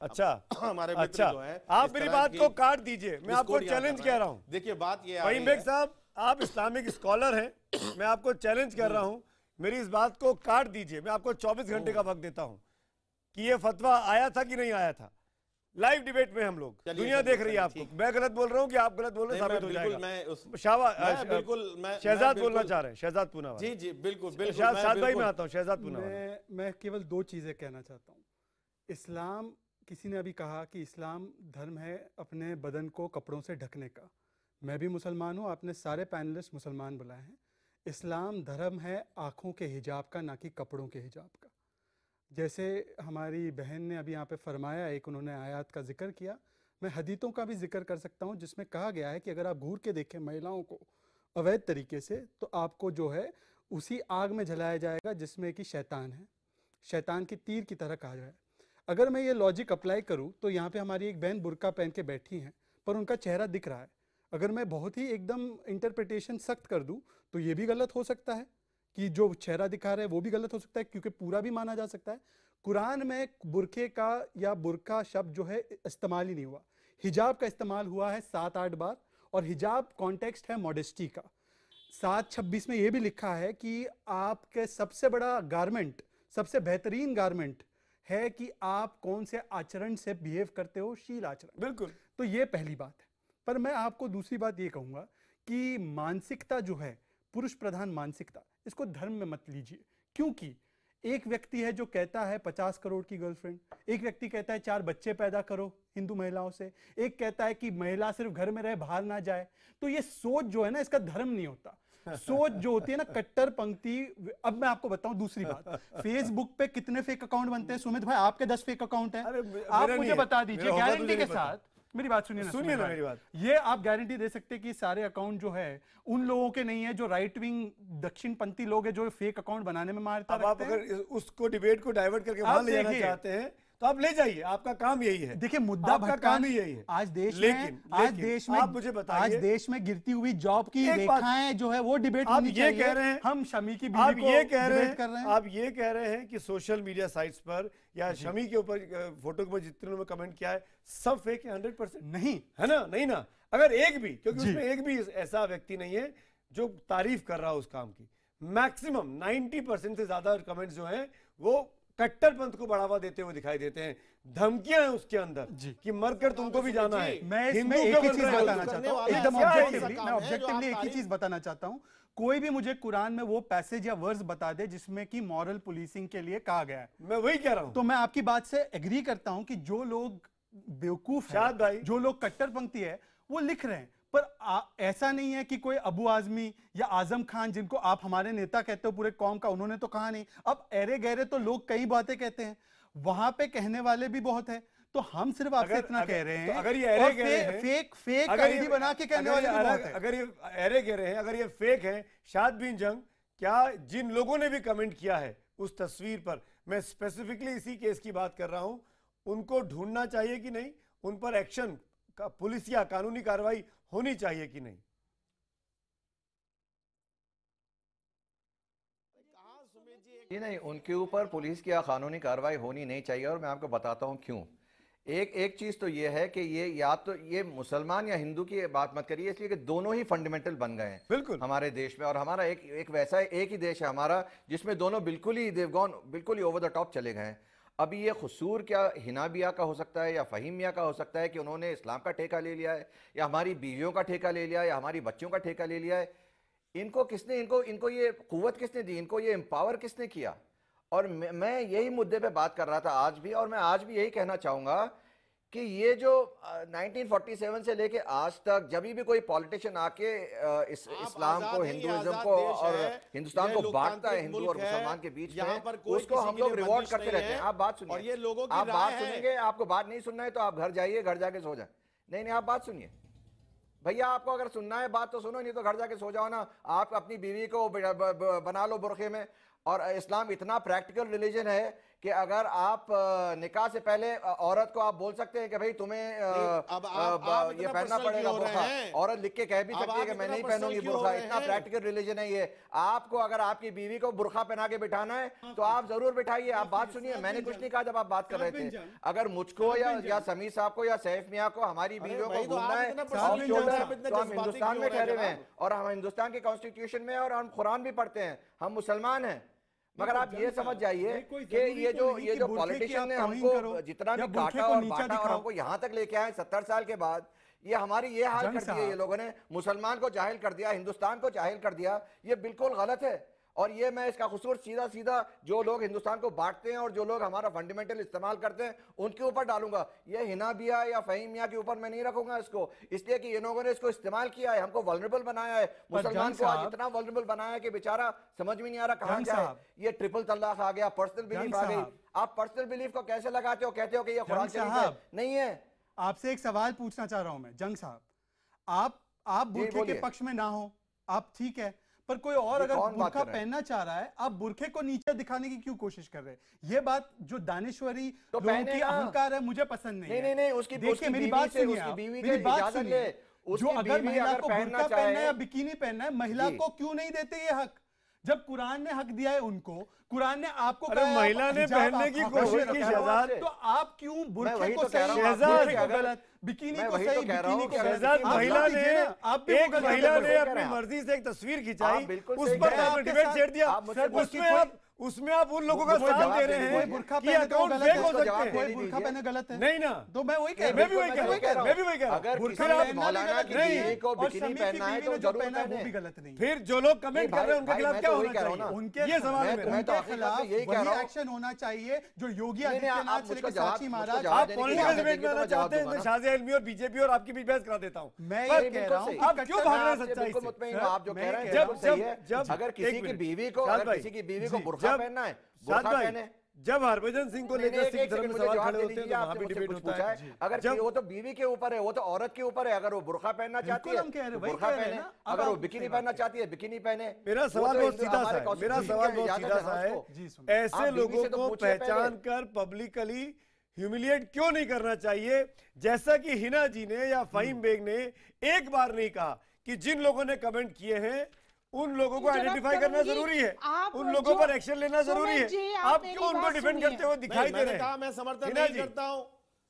अच्छा हमारे अच्छा जो है, आप मेरी बात को काट दीजिए मैं आपको चैलेंज कह रहा हूँ देखिए बात ये फहीम बेग साहब आप इस्लामिक स्कॉलर हैं मैं आपको चैलेंज कर रहा हूँ मेरी इस बात को काट दीजिए मैं आपको 24 घंटे का वक्त देता हूँ कि ये फतवा आया था कि नहीं आया था लाइव डिबेट में हम लोग दुनिया देख रही है आपको मैं गलत बोल रहा हूँ कि आप गलत बोल रहे साबित हो जाएगा मैं उस मैं बिल्कुल मैं शहजाद बोलना चाह रहे हैं शहजाद पूना जी जी बिल्कुल बिल्कुल सात भाई में आता हूँ शहजाद पूना मैं केवल दो चीजें कहना चाहता हूँ इस्लाम किसी ने अभी कहा कि इस्लाम धर्म है अपने बदन को कपड़ों से ढकने का मैं भी मुसलमान हूँ आपने सारे पैनलिस्ट मुसलमान बुलाए हैं इस्लाम धर्म है आँखों के हिजाब का ना कि कपड़ों के हिजाब का जैसे हमारी बहन ने अभी यहाँ पे फरमाया एक उन्होंने आयात का जिक्र किया मैं हदीतों का भी जिक्र कर सकता हूँ जिसमें कहा गया है कि अगर आप घूर के देखें महिलाओं को अवैध तरीके से तो आपको जो है उसी आग में जलाया जाएगा जिसमें कि शैतान है शैतान की तीर की तरह कहा जाए अगर मैं ये लॉजिक अप्लाई करूँ तो यहाँ पे हमारी एक बहन बुरका पहन के बैठी हैं पर उनका चेहरा दिख रहा है अगर मैं बहुत ही एकदम इंटरप्रिटेशन सख्त कर दूँ तो ये भी गलत हो सकता है कि जो चेहरा दिखा रहे हैं वो भी गलत हो सकता है क्योंकि पूरा भी माना जा सकता है कुरान में बुरके का या बुरका शब्द जो है इस्तेमाल ही नहीं हुआ हिजाब का इस्तेमाल हुआ है सात आठ बार और हिजाब कॉन्टेक्स्ट है मॉडेस्टी का सात छब्बीस में ये भी लिखा है कि आपके सबसे बड़ा गारमेंट सबसे बेहतरीन गारमेंट है कि आप कौन से आचरण से बिहेव करते हो शील आचरण बिल्कुल तो ये पहली बात है पर मैं आपको दूसरी बात ये कहूँगा कि मानसिकता जो है पुरुष प्रधान मानसिकता इसको धर्म में मत लीजिए क्योंकि एक व्यक्ति है जो कहता है पचास करोड़ की गर्लफ्रेंड एक व्यक्ति कहता है चार बच्चे पैदा करो हिंदू महिलाओं से एक कहता है कि महिला सिर्फ घर में रहे बाहर ना जाए तो ये सोच जो है ना इसका धर्म नहीं होता सोच जो होती है ना कट्टर पंक्ति अब मैं आपको बताऊं दूसरी बात फेसबुक पे कितने फेक अकाउंट बनते हैं सुमित भाई आपके दस फेक अकाउंट है आप मुझे बता दीजिए गारंटी तो के साथ मेरी बात सुनिए सुनिए ना मेरी बात ये आप गारंटी दे सकते कि सारे अकाउंट जो है उन लोगों के नहीं है जो राइट विंग दक्षिण पंथी लोग है जो फेक अकाउंट बनाने में मारता आप अगर उसको डिबेट को डाइवर्ट करके वहां ले जाना चाहते हैं तो आप ले जाइए आपका काम यही है देखिए मुद्दा आपका काम ही यही है आज देश लेकिन में आज देश में आप मुझे बताइए आज देश में गिरती हुई जॉब की रेखाएं जो है वो डिबेट आप ये कह रहे हैं हम शमी की आप ये कह रहे हैं कर रहे हैं आप ये कह रहे हैं कि सोशल मीडिया साइट्स पर या शमी के ऊपर फोटो के ऊपर जितने लोगों कमेंट किया है सब फेक है हंड्रेड परसेंट नहीं है ना नहीं ना अगर एक भी क्योंकि उसमें एक भी ऐसा व्यक्ति नहीं है जो तारीफ कर रहा है उस काम की मैक्सिमम 90 परसेंट से ज्यादा कमेंट्स जो हैं वो कट्टरपंथ को बढ़ावा देते हुए दिखाई देते हैं धमकियां हैं उसके अंदर कि मरकर तुमको भी जाना है मैं इसमें एक ही चीज बताना चाहता हूँ एकदम ऑब्जेक्टिवली मैं ऑब्जेक्टिवली एक ही चीज बताना चाहता हूँ कोई भी मुझे कुरान में वो पैसेज या वर्ड बता दे जिसमें कि मॉरल पुलिसिंग के लिए कहा गया है मैं वही कह रहा हूँ तो मैं आपकी बात से एग्री करता हूँ कि जो लोग बेवकूफ है जो लोग कट्टरपंथी है वो लिख रहे हैं पर आ, ऐसा नहीं है कि कोई अबू आजमी या आजम खान जिनको आप हमारे नेता कहते हो पूरे कौम का उन्होंने तो कहा नहीं अब एरे गहरे तो लोग कई बातें कहते हैं वहां पे कहने वाले भी बहुत है तो हम सिर्फ आपसे इतना कह रहे हैं तो अगर ये एरे गहरे फे, फेक फेक आईडी बना के कहने वाले अगर, अगर ये एरे गहरे हैं अगर ये फेक है शाद बिन जंग क्या जिन लोगों ने भी कमेंट किया है उस तस्वीर पर मैं स्पेसिफिकली इसी केस की बात कर रहा हूं उनको ढूंढना चाहिए कि नहीं उन पर एक्शन का पुलिस या कानूनी कार्रवाई होनी चाहिए कि नहीं जी नहीं उनके ऊपर पुलिस की कानूनी कार्रवाई होनी नहीं चाहिए और मैं आपको बताता हूँ क्यों एक एक चीज़ तो यह है कि ये या तो ये मुसलमान या हिंदू की बात मत करिए इसलिए कि दोनों ही फंडामेंटल बन गए हैं बिल्कुल हमारे देश में और हमारा एक एक वैसा एक ही देश है हमारा जिसमें दोनों बिल्कुल ही देवगौन बिल्कुल ही ओवर द टॉप चले गए हैं अभी ये खसूर क्या हिनाबिया का हो सकता है या फ़हीमिया का हो सकता है कि उन्होंने इस्लाम का ठेका ले लिया है या हमारी बीवियों का ठेका ले लिया है या हमारी बच्चों का ठेका ले लिया है इनको किसने इनको इनको ये क़वत किसने दी इनको ये एम्पावर किसने किया और मैं यही मुद्दे पर बात कर रहा था आज भी और मैं आज भी यही कहना चाहूँगा कि ये जो 1947 से लेके आज तक जब भी कोई पॉलिटिशियन आके इस इस्लाम को हिंदुइज्म को और हिंदुस्तान को बांटता है हिंदू और मुसलमान के बीच में पर उसको हम लोग रिवॉर्ड करते रहते हैं आप बात सुनिए आप बात सुनेंगे आपको बात नहीं सुनना है तो आप घर जाइए घर जाके सो जाए नहीं नहीं आप बात सुनिए भैया आपको अगर सुनना है बात तो सुनो नहीं तो घर जाके सो जाओ ना आप अपनी बीवी को बना लो बुरखे में और इस्लाम इतना प्रैक्टिकल रिलीजन है कि अगर आप निकाह से पहले औरत को आप बोल सकते हैं कि भाई तुम्हें अब आप, ये पहनना पड़ेगा औरत लिख के कह भी सकती है कि मैं नहीं पहनूंगी बुरखा इतना प्रैक्टिकल रिलीजन है ये आपको अगर आपकी बीवी को बुरखा पहना के बिठाना है हाँ, तो, तो आप जरूर बिठाइए आप बात सुनिए मैंने कुछ नहीं कहा जब आप बात कर रहे थे अगर मुझको या समीर साहब को या सैफ मियाँ को हमारी बीवियों को तो घूमना है तो, तो हम हिंदुस्तान में ठहरे हुए हैं और हम हिंदुस्तान के कॉन्स्टिट्यूशन में और हम कुरान भी पढ़ते हैं हम मुसलमान हैं मगर आप ये समझ जाइए कि ये जो ये जो पॉलिटिशियन ने हमको जितना भी काटा और बांटा और हमको यहाँ तक लेके आए सत्तर साल के बाद ये हमारी ये हाल कर है ये लोगों ने मुसलमान को जाहिल कर दिया हिंदुस्तान को जाहिल कर दिया ये बिल्कुल गलत है और ये मैं इसका खसूर सीधा सीधा जो लोग हिंदुस्तान को बांटते हैं और जो लोग हमारा फंडामेंटल इस्तेमाल करते हैं उनके ऊपर डालूंगा ये हिनाबिया या फहीमिया के ऊपर मैं नहीं रखूंगा इसको इसलिए कि इन लोगों ने इसको इस्तेमाल किया है हमको वलरेबल बनाया है मुसलमान को आज इतना वलरेबल बनाया कि बेचारा समझ में नहीं आ रहा कहाँ जाए ये ट्रिपल तलाक आ गया पर्सनल बिलीफ आ गई आप पर्सनल बिलीफ को कैसे लगाते हो कहते हो कि ये कुरान शरीफ नहीं है आपसे एक सवाल पूछना चाह रहा हूं मैं जंग साहब आप आप बूटले के पक्ष में ना हो आप ठीक है पर कोई और अगर बुरखा पहनना चाह रहा है आप बुरखे को नीचे दिखाने की क्यों कोशिश कर रहे हैं ये बात जो दानेश्वरी तो की हाँ। अहंकार है मुझे पसंद नहीं नहीं नहीं उसकी देखिए मेरी बात सुनिए मेरी बात सुनिए जो अगर महिला को बुरखा पहनना है या बिकिनी पहनना है महिला को क्यों नहीं देते ये हक जब कुरान ने हक दिया है उनको कुरान ने आपको अरे महिला ने पहनने की कोशिश की शहजाद तो आप क्यों बुरखे को तो सही शहजाद गलत बिकिनी को सही तो बिकिनी को शहजाद महिला ने आप एक महिला ने अपनी मर्जी से एक तस्वीर खिंचाई उस पर आपने डिबेट छेड़ दिया उसमें आप उसमें आप उन लोगों का साथ दे रहे हैं कि अकाउंट फेक हो सकते हैं बुरखा पहने गलत है नहीं ना तो मैं वही कह मैं भी वही तो कह रहा हूं मैं भी वही कह रहा हूं अगर बुरखा आप मौलाना की बीवी को बिकनी पहनना है तो जरूर पहना वो भी गलत नहीं फिर जो लोग कमेंट कर रहे हैं उनके खिलाफ क्या तो होना चाहिए उनके ये सवाल है मैं तो उनके खिलाफ हूं एक्शन होना चाहिए जो योगी आदित्यनाथ से लेकर साक्षी महाराज आप पॉलिटिकल डिबेट में आना चाहते हैं तो शाजी अलमी और बीजेपी और आपके बीच बहस करा देता हूं मैं ये कह रहा हूं आप क्यों भाग रहे हैं सच्चाई से आप जो कह रहे हैं जब जब अगर किसी की बीवी को अगर किसी की बीवी को बुरखा जब पहनना है गोरखा पहने जब हरभजन सिंह को लेकर सिख धर्म में सवाल खड़े होते हैं तो वहां भी डिबेट होता है अगर जब, वो तो बीवी के ऊपर है वो तो औरत के ऊपर है अगर वो बुरखा पहनना चाहती है तो बुरखा पहने अगर वो बिकिनी पहनना चाहती है बिकिनी पहने मेरा तो सवाल बहुत सीधा सा है मेरा सवाल बहुत सीधा सा है ऐसे लोगों तो को पहचान कर पब्लिकली ह्यूमिलिएट क्यों नहीं करना चाहिए जैसा कि हिना जी ने या फहीम बेग हम्म। ने एक बार नहीं कहा कि जिन लोगों ने कमेंट किए हैं उन लोगों को आइडेंटिफाई करना जरूरी है उन लोगों पर एक्शन लेना जरूरी है आप क्यों उनको डिफेंड करते हुए दिखाई दे रहे हैं मैं समर्थन नहीं करता हूँ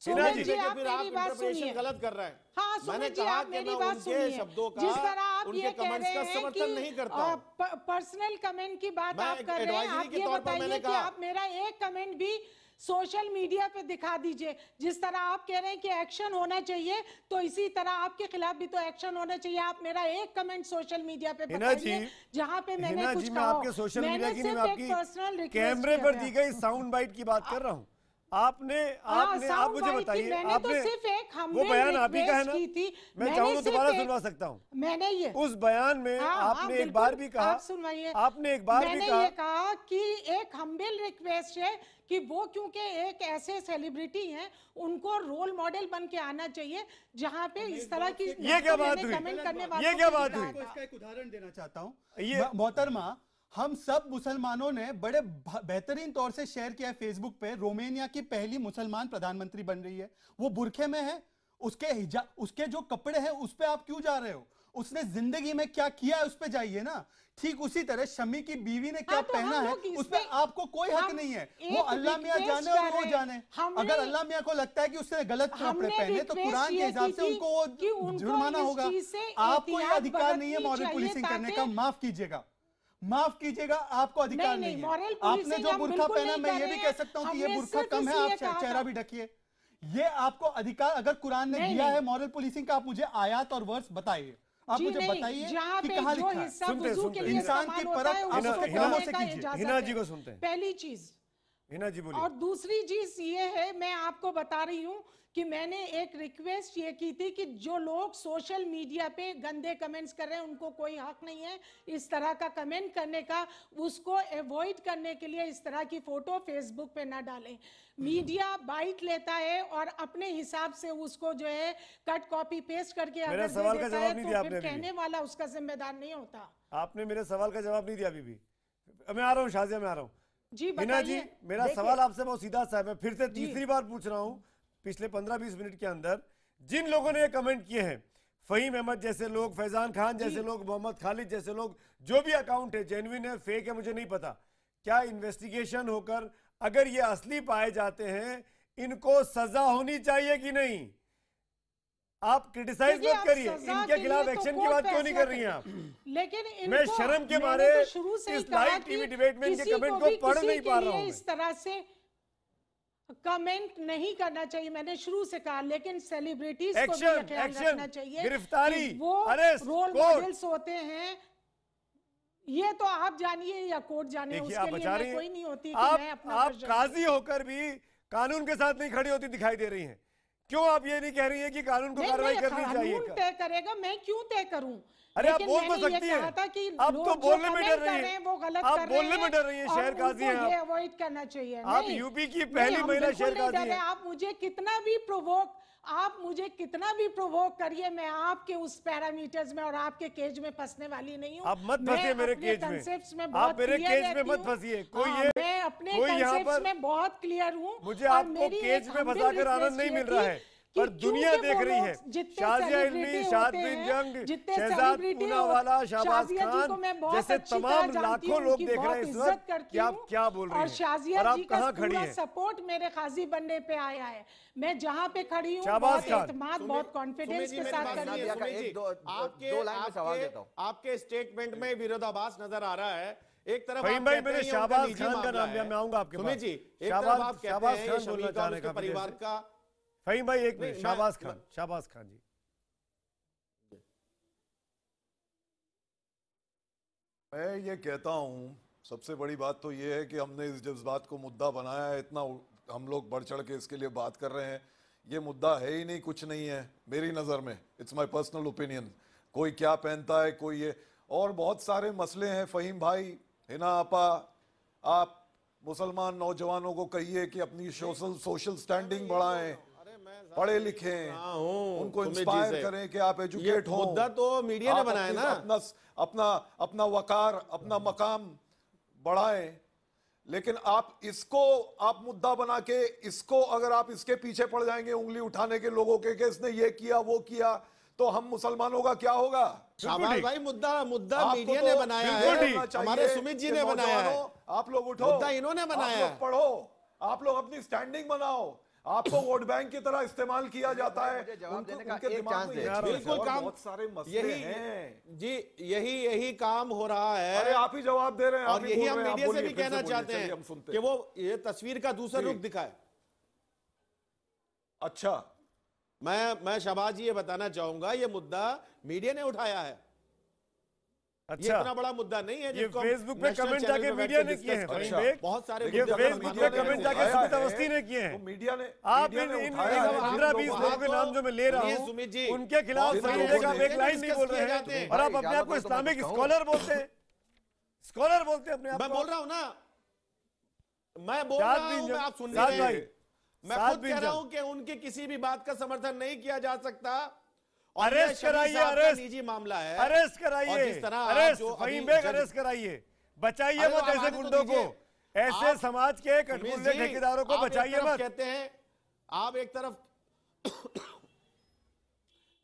जी आप गलत कर रहे हैं हाँ, शब्दों का जिस तरह आप नहीं करता पर्सनल कमेंट की बात आप कर रहे हैं आप ये बताइए कि आप मेरा एक कमेंट भी सोशल मीडिया पे दिखा दीजिए जिस तरह आप कह रहे हैं कि एक्शन होना चाहिए तो इसी तरह आपके खिलाफ भी तो एक्शन होना चाहिए आप मेरा एक कमेंट सोशल मीडिया पे बताइए जहाँ पे मैंने कुछ मैं आपके सोशल मीडिया की पर्सनल कैमरे पर दी गई साउंड बाइट की बात कर रहा हूँ आपने हाँ, आपने आप मुझे बताइए तो आपने तो सिर्फ एक हमने वो बयान आप ही का है ना मैं चाहूँ तो दोबारा सुनवा सकता हूँ मैंने ये उस बयान में हाँ, आपने एक बार भी कहा सुनवाइए आपने एक बार भी कहा कहा कि एक हम्बिल रिक्वेस्ट है कि वो क्योंकि एक ऐसे सेलिब्रिटी हैं उनको रोल मॉडल बन के आना चाहिए जहाँ पे इस तरह की ये क्या बात हुई ये क्या बात हुई इसका एक उदाहरण देना चाहता हूँ ये मोहतरमा हम सब मुसलमानों ने बड़े बेहतरीन तौर से शेयर किया है फेसबुक पे रोमेनिया की पहली मुसलमान प्रधानमंत्री बन रही है वो बुरखे में है उसके हिजा उसके जो कपड़े हैं उस पर आप क्यों जा रहे हो उसने जिंदगी में क्या किया है उस पर जाइए ना ठीक उसी तरह शमी की बीवी ने क्या हाँ, तो पहना है उस पर आपको कोई हक नहीं है वो अल्लाह मियाँ जाने और वो जाने अगर अल्लाह मियाँ को लगता है कि उसने गलत कपड़े पहने तो कुरान के हिसाब से उनको जुर्माना होगा आपको यह अधिकार नहीं है मॉरल पुलिसिंग करने का माफ कीजिएगा माफ कीजिएगा आपको अधिकार नहीं, नहीं, नहीं है आपने जो बुरखा पहना मैं ये भी कह सकता हूँ कि ये बुरखा कम है आप चेहरा भी ढकिए ये आपको अधिकार अगर कुरान ने दिया है मॉरल पुलिसिंग का आप मुझे आयात और वर्ष बताइए आप मुझे बताइए कि कहाँ लिखा है इंसान की परख आप से कीजिए हिना जी को सुनते हैं पहली चीज मीना जी बोलिए और दूसरी चीज ये है मैं आपको बता रही हूँ कि मैंने एक रिक्वेस्ट ये की थी कि जो लोग सोशल मीडिया पे गंदे कमेंट्स कर रहे हैं उनको कोई हक नहीं है इस तरह का कमेंट करने का उसको अवॉइड करने के लिए इस तरह की फोटो फेसबुक पे ना डालें मीडिया बाइट लेता है और अपने हिसाब से उसको जो है कट कॉपी पेस्ट करके अगर सवाल का जवाब नहीं तो दिया कहने वाला उसका जिम्मेदार नहीं होता आपने मेरे सवाल का जवाब नहीं दिया अभी भी मैं आ रहा हूँ शाजिया में आ रहा हूँ जी बिना जी मेरा सवाल आपसे बहुत सीधा सा है मैं फिर से तीसरी बार पूछ रहा हूँ पिछले पंद्रह बीस मिनट के अंदर जिन लोगों ने कमेंट किए हैं फहीम अहमद जैसे लोग फैजान खान जैसे लोग मोहम्मद खालिद जैसे लोग जो भी अकाउंट है जेनविन है फेक है मुझे नहीं पता क्या इन्वेस्टिगेशन होकर अगर ये असली पाए जाते हैं इनको सजा होनी चाहिए कि नहीं आप क्रिटिसाइज मत करिए इनके खिलाफ एक्शन तो की बात क्यों नहीं कर रही हैं आप लेकिन मैं शर्म के मारे तो इस लाइव टीवी डिबेट में इनके कमेंट को पढ़ नहीं पा रहा हूं इस तरह से कमेंट नहीं करना चाहिए मैंने शुरू से कहा लेकिन सेलिब्रिटीज को भी एक्शन रखना चाहिए गिरफ्तारी वो रोल मॉडल्स होते हैं ये तो आप जानिए या कोर्ट जानिए उसके लिए कोई नहीं होती आप, मैं अपना आप काजी होकर भी कानून के साथ नहीं खड़ी होती दिखाई दे रही हैं क्यों आप ये नहीं कह रही है कि कानून को कार्रवाई करनी चाहिए तय करेगा मैं क्यों तय करूं अरे आप बोल तो सकती हैं आप तो बोलने में डर रही हैं वो गलत आप बोलने में डर रही हैं शहर काजी हैं अवॉइड करना चाहिए आप यूपी की पहली महिला शहर काजी हैं आप मुझे कितना भी प्रोवोक आप मुझे कितना भी प्रोवोक करिए मैं आपके उस पैरामीटर्स में और आपके केज में फंसने वाली नहीं हूँ आप मत फंसिए मेरे केज में, में आप मेरे केज में मत फंसिए हाँ, कोई ये मैं अपने पर में बहुत क्लियर हूँ मुझे आपको केज में फंसा कर आनंद नहीं मिल रहा है पर दुनिया देख रही है जंग शाहबाज खान जैसे तमाम लाखों लोग देख रहे हैं आप क्या बोल रहे हैं शाजिया और आप कहाँ खड़ी है सपोर्ट मेरे काजी बनने पे आया है मैं जहाँ पे खड़ी हूँ बहुत एतमाद बहुत कॉन्फिडेंस के साथ आपके स्टेटमेंट में विरोधाभास नजर आ रहा है एक तरफ भाई भाई मेरे शाहबाज खान का नाम लिया मैं आऊंगा आपके सुमित जी एक तरफ आप कहते हैं परिवार का फहीम भाई एक मिनट शाहबाज खान शाहबाज खान जी मैं ये कहता हूं सबसे बड़ी बात तो ये है कि हमने इस जज्बात को मुद्दा बनाया है इतना हम लोग बढ़ चढ़ के इसके लिए बात कर रहे हैं ये मुद्दा है ही नहीं कुछ नहीं है मेरी नज़र में इट्स माय पर्सनल ओपिनियन कोई क्या पहनता है कोई ये और बहुत सारे मसले हैं फ़हीम भाई हिना आपा आप मुसलमान नौजवानों को कहिए कि अपनी सोशल सोशल स्टैंडिंग बढ़ाएं पढ़े लिखे हाँ, हाँ, हाँ, उनको इंस्पायर करें कि आप एजुकेट हो मुद्दा तो मीडिया ने बनाया ना अपना अपना अपना वकार अपना मकाम बढ़ाएं लेकिन आप इसको आप मुद्दा बना के इसको अगर आप इसके पीछे पड़ जाएंगे उंगली उठाने के लोगों के कि इसने ये किया वो किया तो हम मुसलमानों का क्या होगा भाई मुद्दा मुद्दा मीडिया तो ने बनाया है हमारे सुमित जी ने बनाया है आप लोग उठो मुद्दा इन्होंने बनाया पढ़ो आप लोग अपनी स्टैंडिंग बनाओ आपको वोट बैंक की तरह इस्तेमाल किया जाता है बिल्कुल काम सारे यही जी यही यही काम हो रहा है आप ही जवाब दे रहे हैं और यही हम मीडिया से भी कहना चाहते हैं कि वो ये तस्वीर का दूसरा रूप दिखाए अच्छा मैं मैं शबाज ये बताना चाहूंगा ये मुद्दा मीडिया ने उठाया है अच्छा इतना बड़ा मुद्दा नहीं है ये फेसबुक पे कमेंट जाके मीडिया ने किए हैं बहुत सारे ये फेसबुक पे कमेंट जाके सुमित अवस्थी ने किए हैं मीडिया ने आप इन इन पंद्रह बीस लोगों के तो नाम जो मैं ले रहा हूँ उनके खिलाफ एक लाइन नहीं बोल रहे हैं और आप अपने आप को इस्लामिक तो स्कॉलर बोलते हैं स्कॉलर बोलते हैं अपने आप मैं बोल रहा हूँ ना मैं बोल रहा हूँ आप सुन रहे हैं मैं खुद कह रहा हूँ कि उनके किसी भी बात का समर्थन नहीं किया जा सकता अरेस्ट कराइए अरेस्ट निजी मामला है अरेस्ट कराइए अरेस्ट अरेस्ट कराइए बचाइए मत ऐसे तो गुंडों को ऐसे समाज के कठपुतले ठेकेदारों को बचाइए मत कहते हैं आप एक तरफ